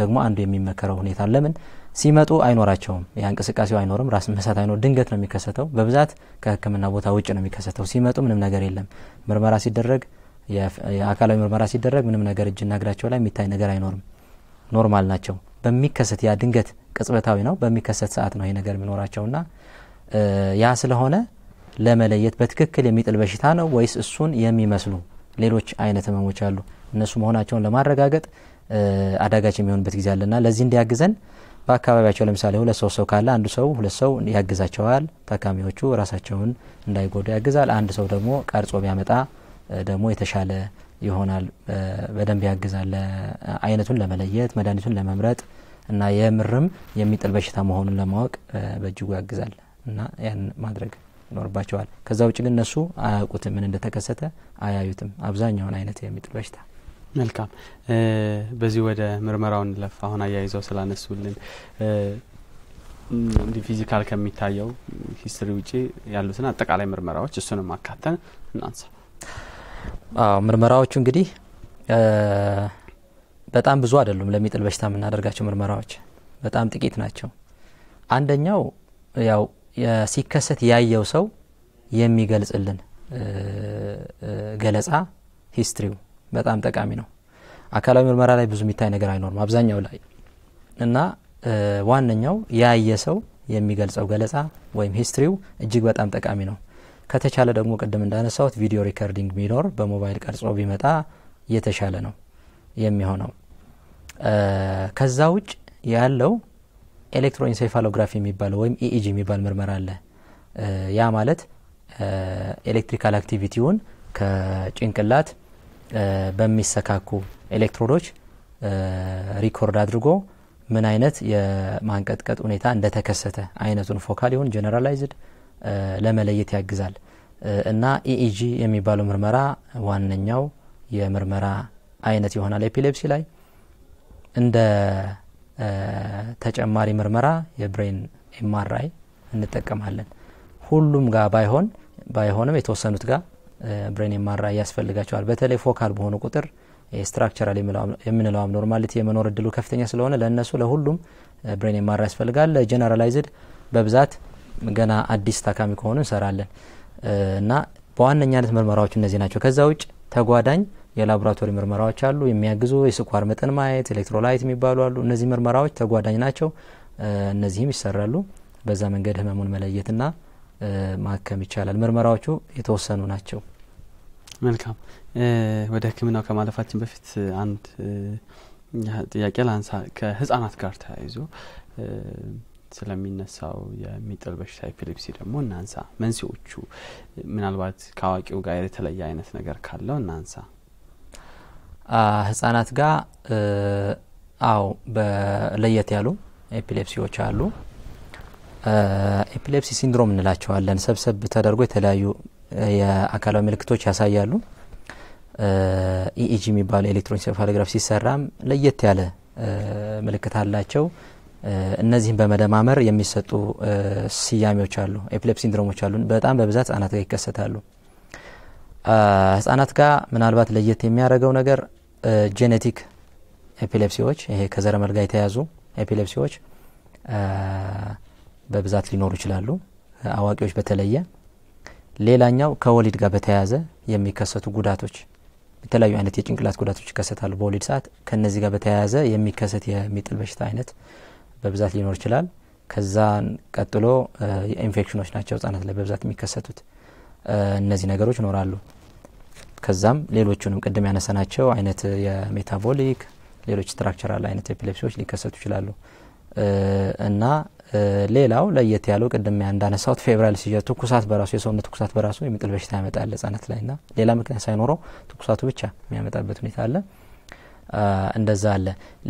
ደግሞ አንዱ የሚመከረው ሁኔታ ለምን ሲመጡ አይኖራቸውም። ያ እንቅስቃሴው አይኖርም። ራስ መሳት አይኖር ድንገት ነው የሚከሰተው። በብዛት ከህክምና ቦታ ውጭ ነው የሚከሰተው። ሲመጡ ምንም ነገር የለም። ምርመራ ሲደረግ የአካላዊ ምርመራ ሲደረግ ምንም ነገር እጅና እግራቸው ላይ የሚታይ ነገር አይኖርም። ኖርማል ናቸው። በሚከሰት ያ ድንገት ቅጽበታዊ ነው። በሚከሰት ሰዓት ነው ይሄ ነገር የሚኖራቸውና ያ ስለሆነ ለመለየት በትክክል የሚጥል በሽታ ነው ወይስ እሱን የሚመስሉ ሌሎች አይነት ህመሞች አሉ እነሱ መሆናቸውን ለማረጋገጥ አዳጋች የሚሆንበት ጊዜ አለና ለዚህ እንዲያግዘን በአካባቢያቸው ለምሳሌ ሁለት ሶስት ሰው ካለ አንዱ ሰው ሁለት ሰው ያግዛቸዋል። ታካሚዎቹ ራሳቸውን እንዳይጎዱ ያግዛል። አንድ ሰው ደግሞ ቀርጾ ቢያመጣ ደግሞ የተሻለ ይሆናል። በደንብ ያግዛል፣ አይነቱን ለመለየት መድኃኒቱን ለመምረጥ እና የምርም የሚጥል በሽታ መሆኑን ለማወቅ በእጅጉ ያግዛል እና ያን ማድረግ ይኖርባቸዋል። ከዛ ውጭ ግን እነሱ አያውቁትም፣ ምን እንደተከሰተ አያዩትም። አብዛኛውን አይነት የሚጥል በሽታ መልካም በዚህ ወደ ምርመራው እንለፍ አሁን አያይዘው ስላነሱልን እንዲህ ፊዚካል ከሚታየው ሂስትሪ ውጭ ያሉትን አጠቃላይ ምርመራዎች እሱንም አካተን እናንሳ ምርመራዎቹ እንግዲህ በጣም ብዙ አይደሉም ለሚጥል በሽታ የምናደርጋቸው ምርመራዎች በጣም ጥቂት ናቸው አንደኛው ያው ሲከሰት ያየው ሰው የሚገልጽልን ገለጻ ሂስትሪው በጣም ጠቃሚ ነው አካላዊ ምርመራ ላይ ብዙ የሚታይ ነገር አይኖርም አብዛኛው ላይ እና ዋነኛው ያየ ሰው የሚገልጸው ገለጻ ወይም ሂስትሪው እጅግ በጣም ጠቃሚ ነው ከተቻለ ደግሞ ቅድም እንዳነሳሁት ቪዲዮ ሪከርዲንግ ቢኖር በሞባይል ቀርጾ ቢመጣ የተሻለ ነው የሚሆነው ከዛ ውጭ ያለው ኤሌክትሮኢንሴፋሎግራፊ የሚባለው ወይም ኢኢጂ የሚባል ምርመራ አለ ያ ማለት ኤሌክትሪካል አክቲቪቲውን ከጭንቅላት በሚሰካኩ ኤሌክትሮዶች ሪኮርድ አድርጎ ምን አይነት የማንቀጥቀጥ ሁኔታ እንደተከሰተ አይነቱን ፎካል ይሁን ጀነራላይዝድ ለመለየት ያግዛል እና ኢኢጂ የሚባለው ምርመራ ዋነኛው የምርመራ አይነት ይሆናል ኤፒሌፕሲ ላይ እንደ ተጨማሪ ምርመራ የብሬን ኤምአርአይ እንጠቀማለን ሁሉም ጋር ባይሆን ባይሆንም የተወሰኑት ጋር ብሬን የማራ ያስፈልጋቸዋል። በተለይ ፎካል በሆኑ ቁጥር ስትራክቸራል የምንለው አብኖርማሊቲ የመኖር እድሉ ከፍተኛ ስለሆነ ለእነሱ ለሁሉም ብሬን የማራ ያስፈልጋል። ለጀነራላይዝድ በብዛት ገና አዲስ ታካሚ ከሆኑ እንሰራለን እና በዋነኛነት ምርመራዎች እነዚህ ናቸው። ከዛ ውጭ ተጓዳኝ የላቦራቶሪ ምርመራዎች አሉ የሚያግዙ የስኳር መጠን ማየት፣ ኤሌክትሮላይት የሚባሉ አሉ። እነዚህ ምርመራዎች ተጓዳኝ ናቸው። እነዚህም ይሰራሉ። በዛ መንገድ ህመሙን መለየትና ማከም ይቻላል። ምርመራዎቹ የተወሰኑ ናቸው። መልካም ወደ ህክምናው ከማለፋችን በፊት አንድ ጥያቄ ላንሳ ከህጻናት ጋር ተያይዞ ስለሚነሳው የሚጥል በሽታ ኤፒሌፕሲ ደግሞ እናንሳ መንስኤዎቹ ምናልባት ከአዋቂው ጋር የተለየ አይነት ነገር ካለው እናንሳ ህጻናት ጋር አው በለየት ያሉ ኤፒሌፕሲዎች አሉ ኤፒሌፕሲ ሲንድሮም እንላቸዋለን ሰብሰብ ተደርጎ የተለያዩ የአካላዊ ምልክቶች ያሳያሉ። ኢኢጂ e e የሚባለው ኤሌክትሮንሴፋሎግራፍ ሲሰራም ለየት ያለ ምልክት አላቸው። እነዚህም በመደማመር የሚሰጡ ስያሜዎች አሉ፣ ኤፒሌፕሲ ሲንድሮሞች አሉ። በጣም በብዛት ህጻናት ጋር ይከሰታሉ። ህጻናት ጋር ምናልባት ለየት የሚያደርገው ነገር ጄኔቲክ ኤፒሌፕሲዎች፣ ይሄ ከዘረመል ጋር የተያዙ ኤፒሌፕሲዎች በብዛት ሊኖሩ ይችላሉ አዋቂዎች በተለየ ሌላኛው ከወሊድ ጋር በተያያዘ የሚከሰቱ ጉዳቶች የተለያዩ አይነት የጭንቅላት ጉዳቶች ይከሰታሉ በወሊድ ሰዓት። ከነዚህ ጋር በተያያዘ የሚከሰት የሚጥል በሽታ አይነት በብዛት ሊኖር ይችላል። ከዛ ቀጥሎ ኢንፌክሽኖች ናቸው ህጻናት ላይ በብዛት የሚከሰቱት እነዚህ ነገሮች ይኖራሉ። ከዛም ሌሎቹንም ቅድም ያነሳናቸው አይነት የሜታቦሊክ ሌሎች ስትራክቸራል አይነት ኤፒሌፕሲዎች ሊከሰቱ ይችላሉ እና ሌላው ለየት ያለው ቅድም እንዳነሳሁት ፌብራል ሲዥር ትኩሳት በራሱ የሰውነት ትኩሳት በራሱ የሚጥል በሽታ ያመጣል ህጻናት ላይ ና ሌላ ምክንያት ሳይኖረው ትኩሳቱ ብቻ የሚያመጣበት ሁኔታ አለ እንደዛ አለ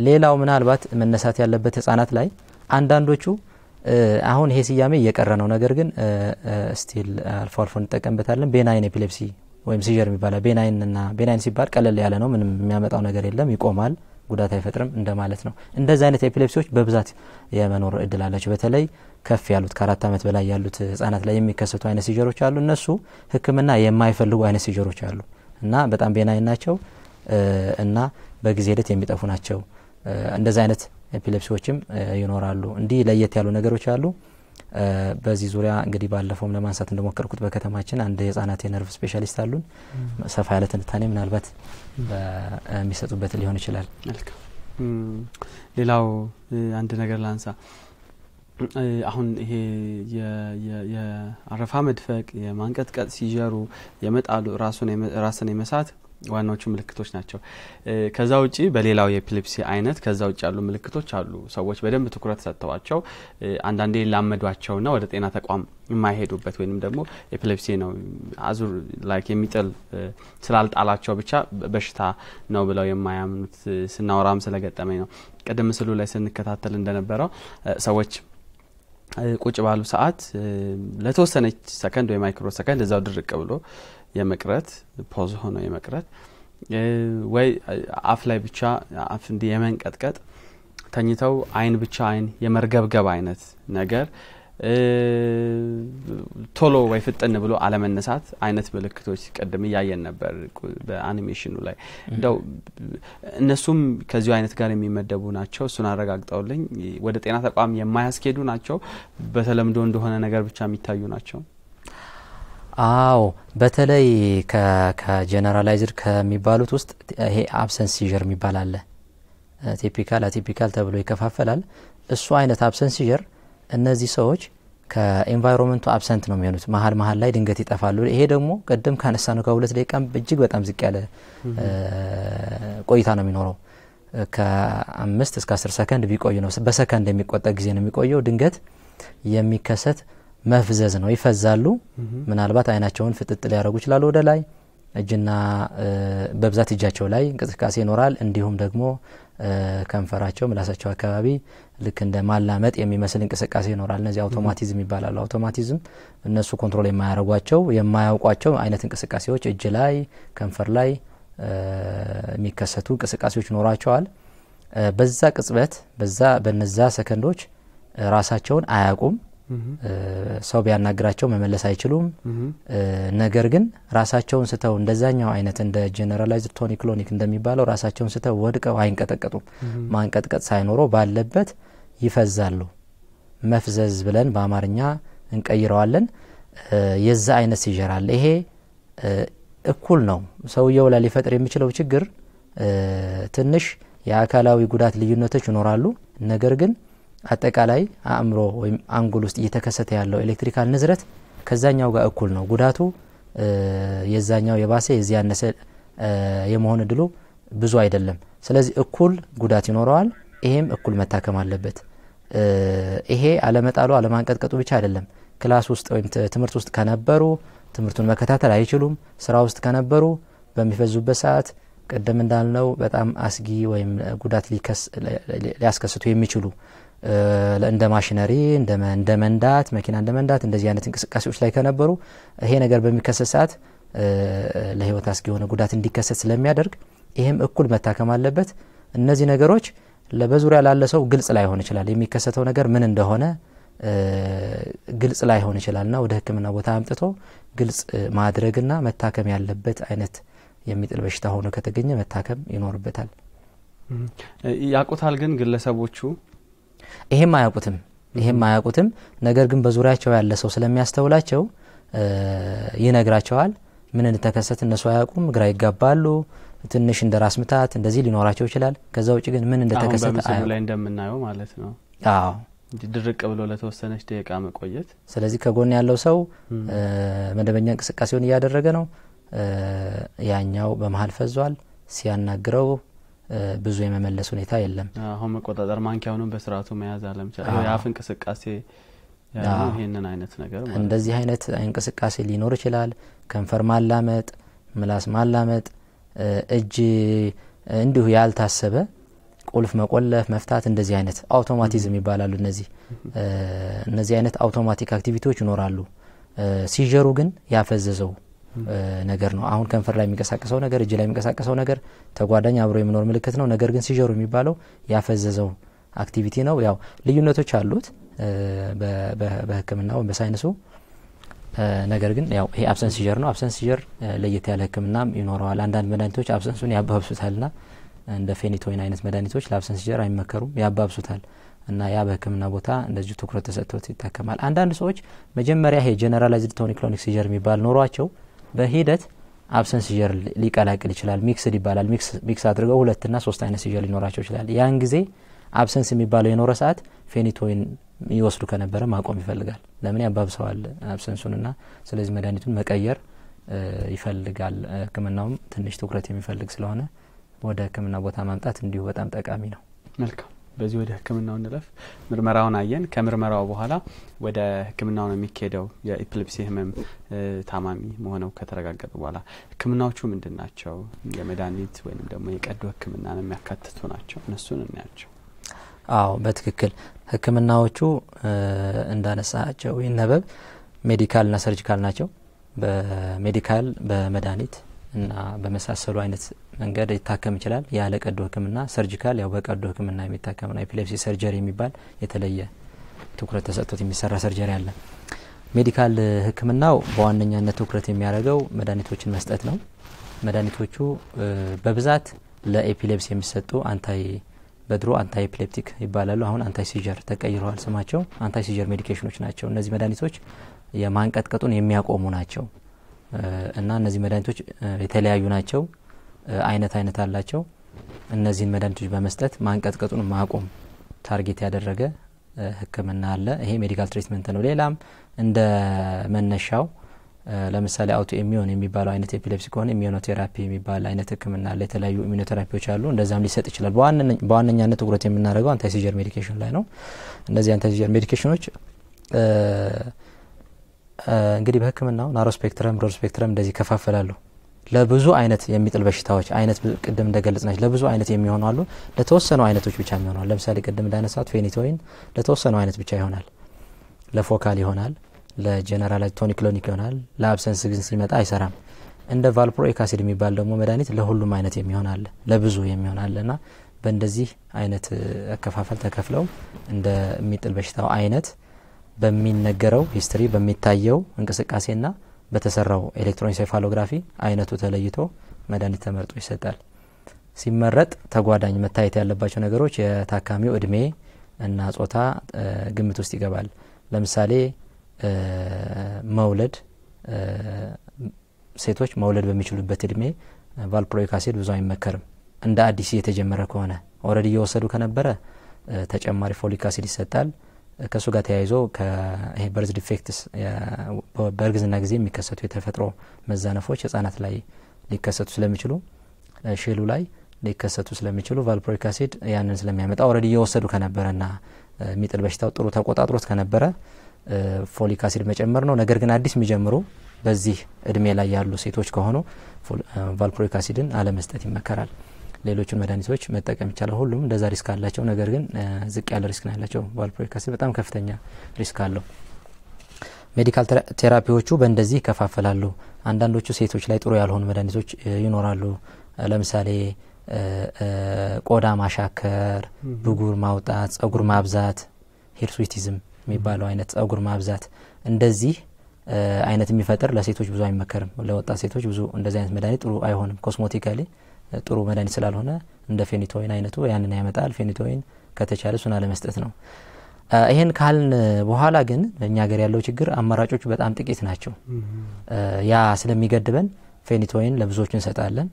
ሌላው ምናልባት መነሳት ያለበት ህጻናት ላይ አንዳንዶቹ አሁን ይሄ ስያሜ እየቀረ ነው ነገር ግን ስቲል አልፎ አልፎ እንጠቀምበታለን ቤናይን ኤፒሌፕሲ ወይም ሲዥር የሚባለ ቤናይን ና ቤናይን ሲባል ቀለል ያለ ነው ምንም የሚያመጣው ነገር የለም ይቆማል ጉዳት አይፈጥርም እንደማለት ነው። እንደዚህ አይነት ኤፒሌፕሲዎች በብዛት የመኖር እድል አላቸው። በተለይ ከፍ ያሉት ከአራት ዓመት በላይ ያሉት ህጻናት ላይ የሚከሰቱ አይነት ሲጀሮች አሉ። እነሱ ህክምና የማይፈልጉ አይነት ሲጀሮች አሉ እና በጣም ቤናይ ናቸው እና በጊዜ ሂደት የሚጠፉ ናቸው። እንደዚህ አይነት ኤፒሌፕሲዎችም ይኖራሉ። እንዲህ ለየት ያሉ ነገሮች አሉ። በዚህ ዙሪያ እንግዲህ ባለፈውም ለማንሳት እንደሞከርኩት በከተማችን አንድ የህጻናት የነርቭ ስፔሻሊስት አሉን። ሰፋ ያለ ትንታኔ ምናልባት የሚሰጡበት ሊሆን ይችላል። ሌላው አንድ ነገር ላንሳ። አሁን ይሄ የአረፋ መድፈቅ፣ የማንቀጥቀጥ፣ ሲጀሩ፣ የመጣሉ፣ ራስን የመሳት ዋናዎቹ ምልክቶች ናቸው። ከዛ ውጪ በሌላው የኤፒሌፕሲ አይነት ከዛ ውጭ ያሉ ምልክቶች አሉ። ሰዎች በደንብ ትኩረት ሰጥተዋቸው አንዳንዴ ላመዷቸውና ወደ ጤና ተቋም የማይሄዱበት ወይም ደግሞ ኤፒሌፕሲ ነው አዙር ላይክ የሚጥል ስላልጣላቸው ብቻ በሽታ ነው ብለው የማያምኑት ስናወራም ስለገጠመኝ ነው። ቅድም ምስሉ ላይ ስንከታተል እንደነበረው ሰዎች ቁጭ ባሉ ሰዓት ለተወሰነች ሰከንድ ወይ ማይክሮ ሰከንድ እዛው ድርቅ ብሎ የመቅረት ፖዝ ሆኖ የመቅረት ወይ አፍ ላይ ብቻ አፍ እንዲህ የመንቀጥቀጥ ተኝተው አይን ብቻ አይን የመርገብገብ አይነት ነገር ቶሎ ወይ ፍጥን ብሎ አለመነሳት አይነት ምልክቶች ቅድም እያየን ነበር በአኒሜሽኑ ላይ እንደው እነሱም ከዚሁ አይነት ጋር የሚመደቡ ናቸው። እሱን አረጋግጠውልኝ ወደ ጤና ተቋም የማያስኬዱ ናቸው። በተለምዶ እንደሆነ ነገር ብቻ የሚታዩ ናቸው። አዎ በተለይ ከጀነራላይዝድ ከሚባሉት ውስጥ ይሄ አብሰንስ ሲዥር የሚባል አለ። አቲፒካል ተብሎ ይከፋፈላል። እሱ አይነት አብሰንስ ሲዥር እነዚህ ሰዎች ከኤንቫይሮንመንቱ አብሰንት ነው የሚሆኑት መሀል መሀል ላይ ድንገት ይጠፋሉ ይሄ ደግሞ ቅድም ካነሳ ነው ከሁለት ደቂቃም እጅግ በጣም ዝቅ ያለ ቆይታ ነው የሚኖረው ከአምስት እስከ አስር ሰከንድ ቢቆይ ነው በሰከንድ የሚቆጠር ጊዜ ነው የሚቆየው ድንገት የሚከሰት መፍዘዝ ነው ይፈዛሉ ምናልባት አይናቸውን ፍጥጥ ሊያደረጉ ይችላሉ ወደ ላይ እጅና በብዛት እጃቸው ላይ እንቅስቃሴ ይኖራል እንዲሁም ደግሞ ከንፈራቸው ምላሳቸው አካባቢ ልክ እንደ ማላመጥ የሚመስል እንቅስቃሴ ይኖራል። እነዚህ አውቶማቲዝም ይባላሉ። አውቶማቲዝም እነሱ ኮንትሮል የማያደርጓቸው የማያውቋቸው አይነት እንቅስቃሴዎች እጅ ላይ፣ ከንፈር ላይ የሚከሰቱ እንቅስቃሴዎች ይኖሯቸዋል። በዛ ቅጽበት በዛ በነዛ ሰከንዶች ራሳቸውን አያቁም ሰው ቢያናግራቸው መመለስ አይችሉም። ነገር ግን ራሳቸውን ስተው እንደዛኛው አይነት እንደ ጀነራላይዝድ ቶኒክሎኒክ እንደሚባለው ራሳቸውን ስተው ወድቀው አይንቀጠቀጡም። ማንቀጥቀጥ ሳይኖረው ባለበት ይፈዛሉ መፍዘዝ ብለን በአማርኛ እንቀይረዋለን የዛ አይነት ሲጀር አለ ይሄ እኩል ነው ሰውየው ላይ ሊፈጥር የሚችለው ችግር ትንሽ የአካላዊ ጉዳት ልዩነቶች ይኖራሉ ነገር ግን አጠቃላይ አእምሮ ወይም አንጎል ውስጥ እየተከሰተ ያለው ኤሌክትሪካል ንዝረት ከዛኛው ጋር እኩል ነው ጉዳቱ የዛኛው የባሰ የዚህ ያነሰ የመሆን እድሉ ብዙ አይደለም ስለዚህ እኩል ጉዳት ይኖረዋል ይሄም እኩል መታከም አለበት። ይሄ አለመጣሉ አለማንቀጥቀጡ ብቻ አይደለም። ክላስ ውስጥ ወይም ትምህርት ውስጥ ከነበሩ ትምህርቱን መከታተል አይችሉም። ስራ ውስጥ ከነበሩ በሚፈዙበት ሰዓት ቅድም እንዳልነው በጣም አስጊ ወይም ጉዳት ሊያስከስቱ የሚችሉ እንደ ማሽነሪ እንደ መንዳት መኪና እንደ መንዳት እንደዚህ አይነት እንቅስቃሴዎች ላይ ከነበሩ ይሄ ነገር በሚከሰት ሰዓት ለህይወት አስጊ የሆነ ጉዳት እንዲከሰት ስለሚያደርግ ይህም እኩል መታከም አለበት። እነዚህ ነገሮች በዙሪያ ላለ ሰው ግልጽ ላይሆን ይችላል የሚከሰተው ነገር ምን እንደሆነ ግልጽ ላይሆን ና ወደ ህክምና ቦታ አምጥቶ ግልጽ ማድረግና መታከም ያለበት አይነት የሚጥል በሽታ ሆኖ ከተገኘ መታከም ይኖርበታል ያቁታል ግን ግለሰቦቹ ይሄም አያውቁትም ይሄም አያቁትም ነገር ግን በዙሪያቸው ያለ ሰው ስለሚያስተውላቸው ይነግራቸዋል ምን እንደተከሰት እነሱ አያውቁም ግራ ይጋባሉ ትንሽ እንደ ራስ ምታት እንደዚህ ሊኖራቸው ይችላል። ከዛ ውጭ ግን ምን እንደተከሰተ ላይ እንደምናየው ማለት ነው። አዎ ድርቅ ብሎ ለተወሰነች ደቂቃ መቆየት። ስለዚህ ከጎን ያለው ሰው መደበኛ እንቅስቃሴውን እያደረገ ነው። ያኛው በመሀል ፈዟል። ሲያናግረው ብዙ የመመለስ ሁኔታ የለም። አሁን መቆጣጠር ማንኪያውንም በስርአቱ መያዝ አለምቻል። የአፍ እንቅስቃሴ ይህንን አይነት ነገር እንደዚህ አይነት እንቅስቃሴ ሊኖር ይችላል። ከንፈር ማላመጥ፣ ምላስ ማላመጥ እጅ እንዲሁ ያልታሰበ ቁልፍ መቆለፍ መፍታት እንደዚህ አይነት አውቶማቲዝም ይባላሉ እነዚህ እነዚህ አይነት አውቶማቲክ አክቲቪቲዎች ይኖራሉ ሲጀሩ ግን ያፈዘዘው ነገር ነው አሁን ከንፈር ላይ የሚንቀሳቀሰው ነገር እጅ ላይ የሚንቀሳቀሰው ነገር ተጓዳኝ አብሮ የሚኖር ምልክት ነው ነገር ግን ሲጀሩ የሚባለው ያፈዘዘው አክቲቪቲ ነው ያው ልዩነቶች አሉት በህክምና ወይም በሳይንሱ ነገር ግን ያው ይሄ አብሰንስ ሲጀር ነው። አብሰንስ ሲጀር ለየት ያለ ሕክምናም ይኖረዋል። አንዳንድ መድኃኒቶች አብሰንሱን ያባብሱታልና እንደ ፌኒቶይን አይነት መድኃኒቶች ለአብሰንስ ሲጀር አይመከሩም፣ ያባብሱታል እና ያ በህክምና ቦታ እንደዚሁ ትኩረት ተሰጥቶት ይታከማል። አንዳንድ ሰዎች መጀመሪያ ይሄ ጀነራላይዝድ ቶኒክሎኒክ ሲጀር የሚባል ኖሯቸው በሂደት አብሰንስ ሲጀር ሊቀላቅል ይችላል። ሚክስድ ይባላል። ሚክስ አድርገው ሁለትና ሶስት አይነት ሲጀር ሊኖራቸው ይችላል። ያን ጊዜ አብሰንስ የሚባለው የኖረ ሰዓት ፌኒቶይን ይወስዱ ከነበረ ማቆም ይፈልጋል። ለምን ያባብሰዋል አብሰንሱንና ስለዚህ መድኃኒቱን መቀየር ይፈልጋል። ህክምናውም ትንሽ ትኩረት የሚፈልግ ስለሆነ ወደ ህክምና ቦታ ማምጣት እንዲሁ በጣም ጠቃሚ ነው። መልካም። በዚህ ወደ ህክምናው እንለፍ። ምርመራውን አየን። ከምርመራው በኋላ ወደ ህክምናው ነው የሚካሄደው። የኢፕልፕሲ ህመም ታማሚ መሆነው ከተረጋገጡ በኋላ ህክምናዎቹ ምንድን ናቸው? የመድኃኒት ወይም ደግሞ የቀዶ ነው የሚያካትቱ ናቸው። እነሱን እናያቸው። አዎ፣ በትክክል ህክምናዎቹ እንዳነሳቸው ይነበብ ሜዲካል ና ሰርጂካል ናቸው። በሜዲካል በመድኃኒት እና በመሳሰሉ አይነት መንገድ ሊታከም ይችላል። ያለ ቀዶ ህክምና ሰርጂካል ያው በቀዶ ህክምና የሚታከም ነው። ኤፒሌፕሲ ሰርጀሪ የሚባል የተለየ ትኩረት ተሰጥቶት የሚሰራ ሰርጀሪ አለ። ሜዲካል ህክምናው በዋነኛነት ትኩረት የሚያደርገው መድኃኒቶችን መስጠት ነው። መድኃኒቶቹ በብዛት ለኤፒሌፕሲ የሚሰጡ አንታይ በድሮ አንታይ ኤፒሌፕቲክ ይባላሉ። አሁን አንታይ ሲጀር ተቀይረዋል ስማቸው። አንታይ ሲጀር ሜዲኬሽኖች ናቸው። እነዚህ መድኃኒቶች የማንቀጥቀጡን የሚያቆሙ ናቸው እና እነዚህ መድኃኒቶች የተለያዩ ናቸው። አይነት አይነት አላቸው። እነዚህን መድኃኒቶች በመስጠት ማንቀጥቀጡን ማቆም ታርጌት ያደረገ ሕክምና አለ። ይሄ ሜዲካል ትሪትመንት ነው። ሌላም እንደ መነሻው ለምሳሌ አውቶ ኢሚዮን የሚባለው አይነት ኤፒሌፕሲ ከሆነ ኢሚዮኖቴራፒ የሚባል አይነት ህክምና አለ። የተለያዩ ኢሚዮኖቴራፒዎች አሉ። እንደዛም ሊሰጥ ይችላል። በዋነኛነት ትኩረት የምናደርገው አንታይሲጀር ሜዲኬሽን ላይ ነው። እነዚህ አንታይሲጀር ሜዲኬሽኖች እንግዲህ በህክምናው ናሮ ስፔክትረም፣ ብሮድ ስፔክትረም እንደዚህ ይከፋፈላሉ። ለብዙ አይነት የሚጥል በሽታዎች አይነት ቅድም እንደገለጽ ናቸው። ለብዙ አይነት የሚሆኑ አሉ። ለተወሰኑ አይነቶች ብቻ የሚሆናል። ለምሳሌ ቅድም እንዳነሳት ፌኒቶይን ለተወሰኑ አይነት ብቻ ይሆናል። ለፎካል ይሆናል ለጀነራል ቶኒክ ሎኒክ ይሆናል። ለአብሰንስ ግን ሲመጣ አይሰራም። እንደ ቫልፕሮ ኤካሲድ የሚባል ደግሞ መድኃኒት ለሁሉም አይነት የሚሆናለ ለብዙ የሚሆናለ ና በእንደዚህ አይነት አከፋፈል ተከፍለው እንደሚጥል በሽታው አይነት በሚነገረው ሂስትሪ በሚታየው እንቅስቃሴና በተሰራው ኤሌክትሮኢንሴፋሎግራፊ አይነቱ ተለይቶ መድኃኒት ተመርጦ ይሰጣል። ሲመረጥ ተጓዳኝ መታየት ያለባቸው ነገሮች የታካሚው እድሜ እና ጾታ ግምት ውስጥ ይገባል። ለምሳሌ መውለድ ሴቶች መውለድ በሚችሉበት እድሜ ቫልፕሮይክ አሲድ ብዙ አይመከርም። እንደ አዲስ የተጀመረ ከሆነ ኦልሬዲ እየወሰዱ ከነበረ ተጨማሪ ፎሊክ አሲድ ይሰጣል። ከእሱ ጋር ተያይዞ ይሄ በርዝ ዲፌክትስ በእርግዝና ጊዜ የሚከሰቱ የተፈጥሮ መዛነፎች ህጻናት ላይ ሊከሰቱ ስለሚችሉ ሽሉ ላይ ሊከሰቱ ስለሚችሉ ቫልፕሮይክ አሲድ ያንን ስለሚያመጣ ኦልሬዲ እየወሰዱ ከነበረና የሚጥል በሽታው ጥሩ ተቆጣጥሮት ከነበረ ፎሊክ አሲድ መጨመር ነው። ነገር ግን አዲስ የሚጀምሩ በዚህ እድሜ ላይ ያሉ ሴቶች ከሆኑ ቫልፕሮሪክ አሲድን አለመስጠት ይመከራል። ሌሎቹን መድኃኒቶች መጠቀም ይቻላል። ሁሉም እንደዛ ሪስክ አላቸው። ነገር ግን ዝቅ ያለ ሪስክ ነው ያላቸው። ቫልፕሮሪክ አሲድ በጣም ከፍተኛ ሪስክ አለው። ሜዲካል ቴራፒዎቹ በእንደዚህ ይከፋፈላሉ። አንዳንዶቹ ሴቶች ላይ ጥሩ ያልሆኑ መድኃኒቶች ይኖራሉ። ለምሳሌ ቆዳ ማሻከር፣ ብጉር ማውጣት፣ ጸጉር ማብዛት፣ ሂርሱቲዝም የሚባለው አይነት ጸጉር ማብዛት እንደዚህ አይነት የሚፈጥር ለሴቶች ብዙ አይመከርም። ለወጣት ሴቶች ብዙ እንደዚህ አይነት መድኃኒት ጥሩ አይሆንም። ኮስሞቲካሊ ጥሩ መድኃኒት ስላልሆነ እንደ ፌኒቶይን አይነቱ ያንን ያመጣል። ፌኒቶይን ከተቻለ እሱን አለመስጠት ነው። ይህን ካልን በኋላ ግን በእኛ ሀገር ያለው ችግር አማራጮቹ በጣም ጥቂት ናቸው። ያ ስለሚገድበን ፌኒቶይን ለብዙዎች እንሰጣለን።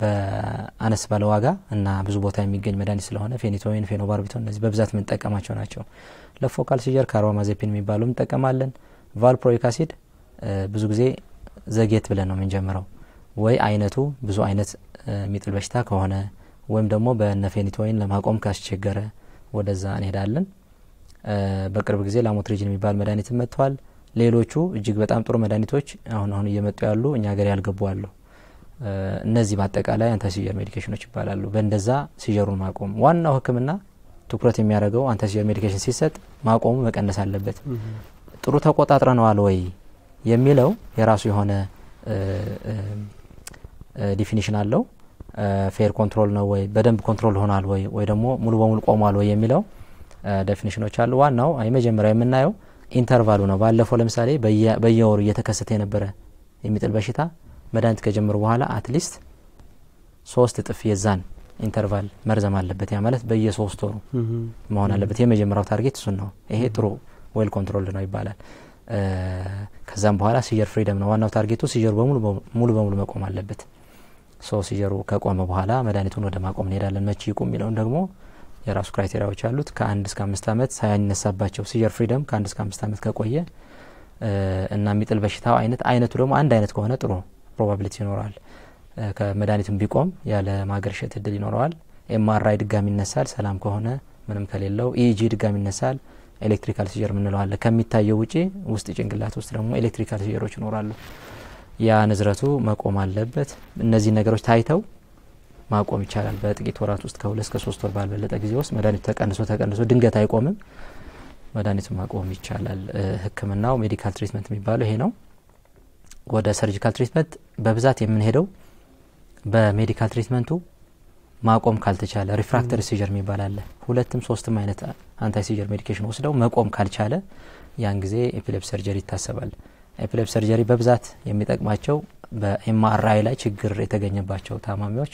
በአነስ ባለ ዋጋ እና ብዙ ቦታ የሚገኝ መድኃኒት ስለሆነ ፌኒቶዌን፣ ፌኖባርቢቶን እነዚህ በብዛት የምንጠቀማቸው ናቸው። ለፎካል ሲጀር ካርባማዜፒን የሚባሉ እንጠቀማለን። ቫልፕሮይክ አሲድ ብዙ ጊዜ ዘጌት ብለን ነው የምንጀምረው ወይ አይነቱ ብዙ አይነት የሚጥል በሽታ ከሆነ ወይም ደግሞ በነፌኒቶዌን ለማቆም ካስቸገረ ወደዛ እንሄዳለን። በቅርብ ጊዜ ላሞትሪጅን የሚባል መድኃኒት መጥተዋል። ሌሎቹ እጅግ በጣም ጥሩ መድኃኒቶች አሁን አሁን እየመጡ ያሉ እኛ ሀገር ያልገቡ አሉ። እነዚህ በአጠቃላይ አንታሲጀር ሜዲኬሽኖች ይባላሉ። በእንደዛ ሲጀሩን ማቆም ዋናው ህክምና ትኩረት የሚያደርገው አንታሲጀር ሜዲኬሽን ሲሰጥ ማቆሙ መቀነስ አለበት። ጥሩ ተቆጣጥረነዋል ወይ የሚለው የራሱ የሆነ ዲፊኒሽን አለው። ፌር ኮንትሮል ነው ወይ በደንብ ኮንትሮል ሆኗል ወይ ወይ ደግሞ ሙሉ በሙሉ ቆሟል ወይ የሚለው ዴፊኒሽኖች አሉ። ዋናው የመጀመሪያ የምናየው ኢንተርቫሉ ነው። ባለፈው ለምሳሌ በየወሩ እየተከሰተ የነበረ የሚጥል በሽታ መድኃኒት ከጀመሩ በኋላ አትሊስት ሶስት እጥፍ የዛን ኢንተርቫል መርዘም አለበት። ያ ማለት በየሶስት ወሩ መሆን አለበት። የመጀመሪያው ታርጌት እሱን ነው። ይሄ ጥሩ ዌል ኮንትሮል ነው ይባላል። ከዛም በኋላ ሲጀር ፍሪደም ነው ዋናው ታርጌቱ። ሲጀሩ ሙሉ በሙሉ መቆም አለበት። ሶ ሲጀሩ ከቆመ በኋላ መድኃኒቱን ወደ ማቆም እንሄዳለን። መቺ ይቁም የሚለውን ደግሞ የራሱ ክራይቴሪያዎች አሉት። ከአንድ እስከ አምስት ዓመት ሳይነሳባቸው ሲጀር ፍሪደም ከአንድ እስከ አምስት አመት ከቆየ እና የሚጥል በሽታው አይነት አይነቱ ደግሞ አንድ አይነት ከሆነ ጥሩ ነው። ፕሮባቢሊቲ ይኖረዋል ከመድኃኒትም ቢቆም ያለ ማገርሸት እድል ይኖረዋል። ኤምአርአይ ድጋሚ ይነሳል፣ ሰላም ከሆነ ምንም ከሌለው ኢጂ ድጋሚ ይነሳል። ኤሌክትሪካል ሲጀር ምንለዋለ ከሚታየው ውጪ ውስጥ ጭንቅላት ውስጥ ደግሞ ኤሌክትሪካል ሲጀሮች ይኖራሉ። ያ ንዝረቱ መቆም አለበት። እነዚህ ነገሮች ታይተው ማቆም ይቻላል። በጥቂት ወራት ውስጥ ከሁለት እስከ ሶስት ወር ባልበለጠ ጊዜ ውስጥ መድኃኒቱ ተቀንሶ ተቀንሶ ድንገት አይቆምም። መድኃኒቱ ማቆም ይቻላል። ሕክምናው ሜዲካል ትሪትመንት የሚባለው ይሄ ነው። ወደ ሰርጂካል ትሪትመንት በብዛት የምንሄደው በሜዲካል ትሪትመንቱ ማቆም ካልተቻለ ሪፍራክተሪ ሲጀር የሚባል አለ። ሁለትም ሶስትም አይነት አንታይ ሲጀር ሜዲኬሽን ወስደው መቆም ካልቻለ ያን ጊዜ ኤፒሌፕ ሰርጀሪ ይታሰባል። ኤፒሌፕ ሰርጀሪ በብዛት የሚጠቅማቸው በኤምአርአይ ላይ ችግር የተገኘባቸው ታማሚዎች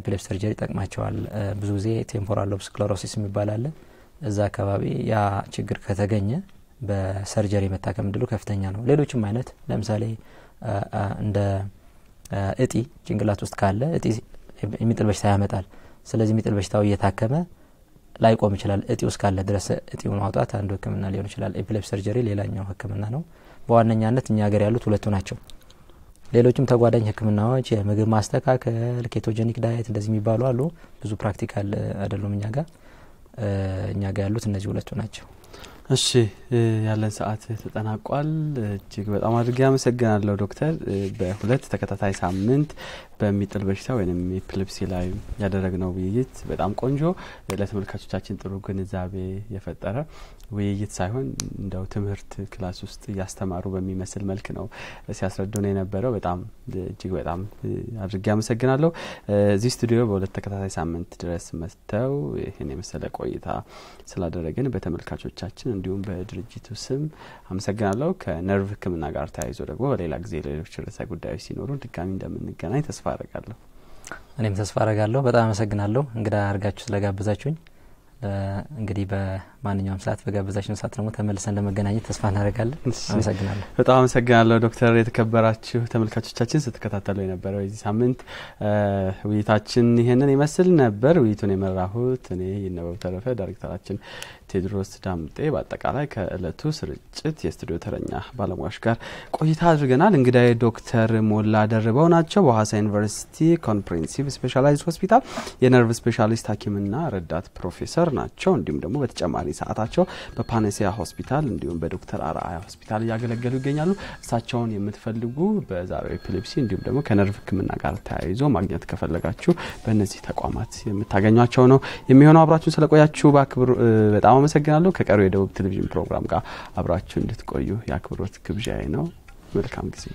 ኤፒሌፕ ሰርጀሪ ይጠቅማቸዋል። ብዙ ጊዜ ቴምፖራል ክሎሮሲስ ስክለሮሲስ የሚባል አለ። እዛ አካባቢ ያ ችግር ከተገኘ በሰርጀሪ መታከም እድሉ ከፍተኛ ነው። ሌሎችም አይነት ለምሳሌ እንደ እጢ ጭንቅላት ውስጥ ካለ እጢ የሚጥል በሽታ ያመጣል። ስለዚህ የሚጥል በሽታው እየታከመ ላይቆም ይችላል። እጢ ውስጥ ካለ ድረስ እጢ ማውጣት አንዱ ህክምና ሊሆን ይችላል። ኤፒሌፕሲ ሰርጀሪ ሌላኛው ህክምና ነው። በዋነኛነት እኛ ሀገር ያሉት ሁለቱ ናቸው። ሌሎችም ተጓዳኝ ህክምናዎች የምግብ ማስተካከል፣ ኬቶጀኒክ ዳየት እንደዚህ የሚባሉ አሉ። ብዙ ፕራክቲካል አይደሉም እኛ ጋር እኛ ጋር ያሉት እነዚህ ሁለቱ ናቸው። እሺ ያለን ሰዓት ተጠናቋል። እጅግ በጣም አድርጌ አመሰግናለሁ ዶክተር። በሁለት ተከታታይ ሳምንት በሚጥል በሽታ ወይም ኤፒሌፕሲ ላይ ያደረግነው ውይይት በጣም ቆንጆ፣ ለተመልካቾቻችን ጥሩ ግንዛቤ የፈጠረ ውይይት ሳይሆን እንደው ትምህርት ክላስ ውስጥ እያስተማሩ በሚመስል መልክ ነው ሲያስረዱን የነበረው። በጣም እጅግ በጣም አድርጌ አመሰግናለሁ። እዚህ ስቱዲዮ በሁለት ተከታታይ ሳምንት ድረስ መጥተው ይህን የመሰለ ቆይታ ስላደረግን በተመልካቾቻችን እንዲሁም በድርጅቱ ስም አመሰግናለሁ። ከነርቭ ሕክምና ጋር ተያይዞ ደግሞ በሌላ ጊዜ ሌሎች ርዕሰ ጉዳዮች ሲኖሩ ድጋሚ እንደምንገናኝ ተስፋ አረጋለሁ። እኔም ተስፋ አረጋለሁ። በጣም አመሰግናለሁ እንግዳ አድርጋችሁ ስለጋበዛችሁኝ። እንግዲህ በማንኛውም ሰዓት በጋበዛችን ሰዓት ደግሞ ተመልሰን ለመገናኘት ተስፋ እናደርጋለን። አመሰግናለሁ። በጣም አመሰግናለሁ ዶክተር። የተከበራችሁ ተመልካቾቻችን ስትከታተሉ የነበረው የዚህ ሳምንት ውይይታችን ይሄንን ይመስል ነበር። ውይይቱን የመራሁት እኔ ይነበብ ተረፈ፣ ዳይሬክተራችን ቴድሮስ ዳምጤ በአጠቃላይ ከእለቱ ስርጭት የስቱዲዮ ተረኛ ባለሙያዎች ጋር ቆይታ አድርገናል። እንግዳዬ ዶክተር ሞላ ደርበው ናቸው። በሐዋሳ ዩኒቨርሲቲ ኮንፕሬንሲቭ ስፔሻላይዝድ ሆስፒታል የነርቭ ስፔሻሊስት ሐኪምና ረዳት ፕሮፌሰር ናቸው። እንዲሁም ደግሞ በተጨማሪ ሰዓታቸው በፓኔሲያ ሆስፒታል እንዲሁም በዶክተር አርአያ ሆስፒታል እያገለገሉ ይገኛሉ። እሳቸውን የምትፈልጉ በዛሬው ኤፒሌፕሲ እንዲሁም ደግሞ ከነርቭ ህክምና ጋር ተያይዞ ማግኘት ከፈለጋችሁ በእነዚህ ተቋማት የምታገኟቸው ነው የሚሆነው። አብራችሁን ስለቆያችሁ በጣም አመሰግናለሁ። ከቀሪው የደቡብ ቴሌቪዥን ፕሮግራም ጋር አብራችሁ እንድትቆዩ የአክብሮት ግብዣዬ ነው። መልካም ጊዜ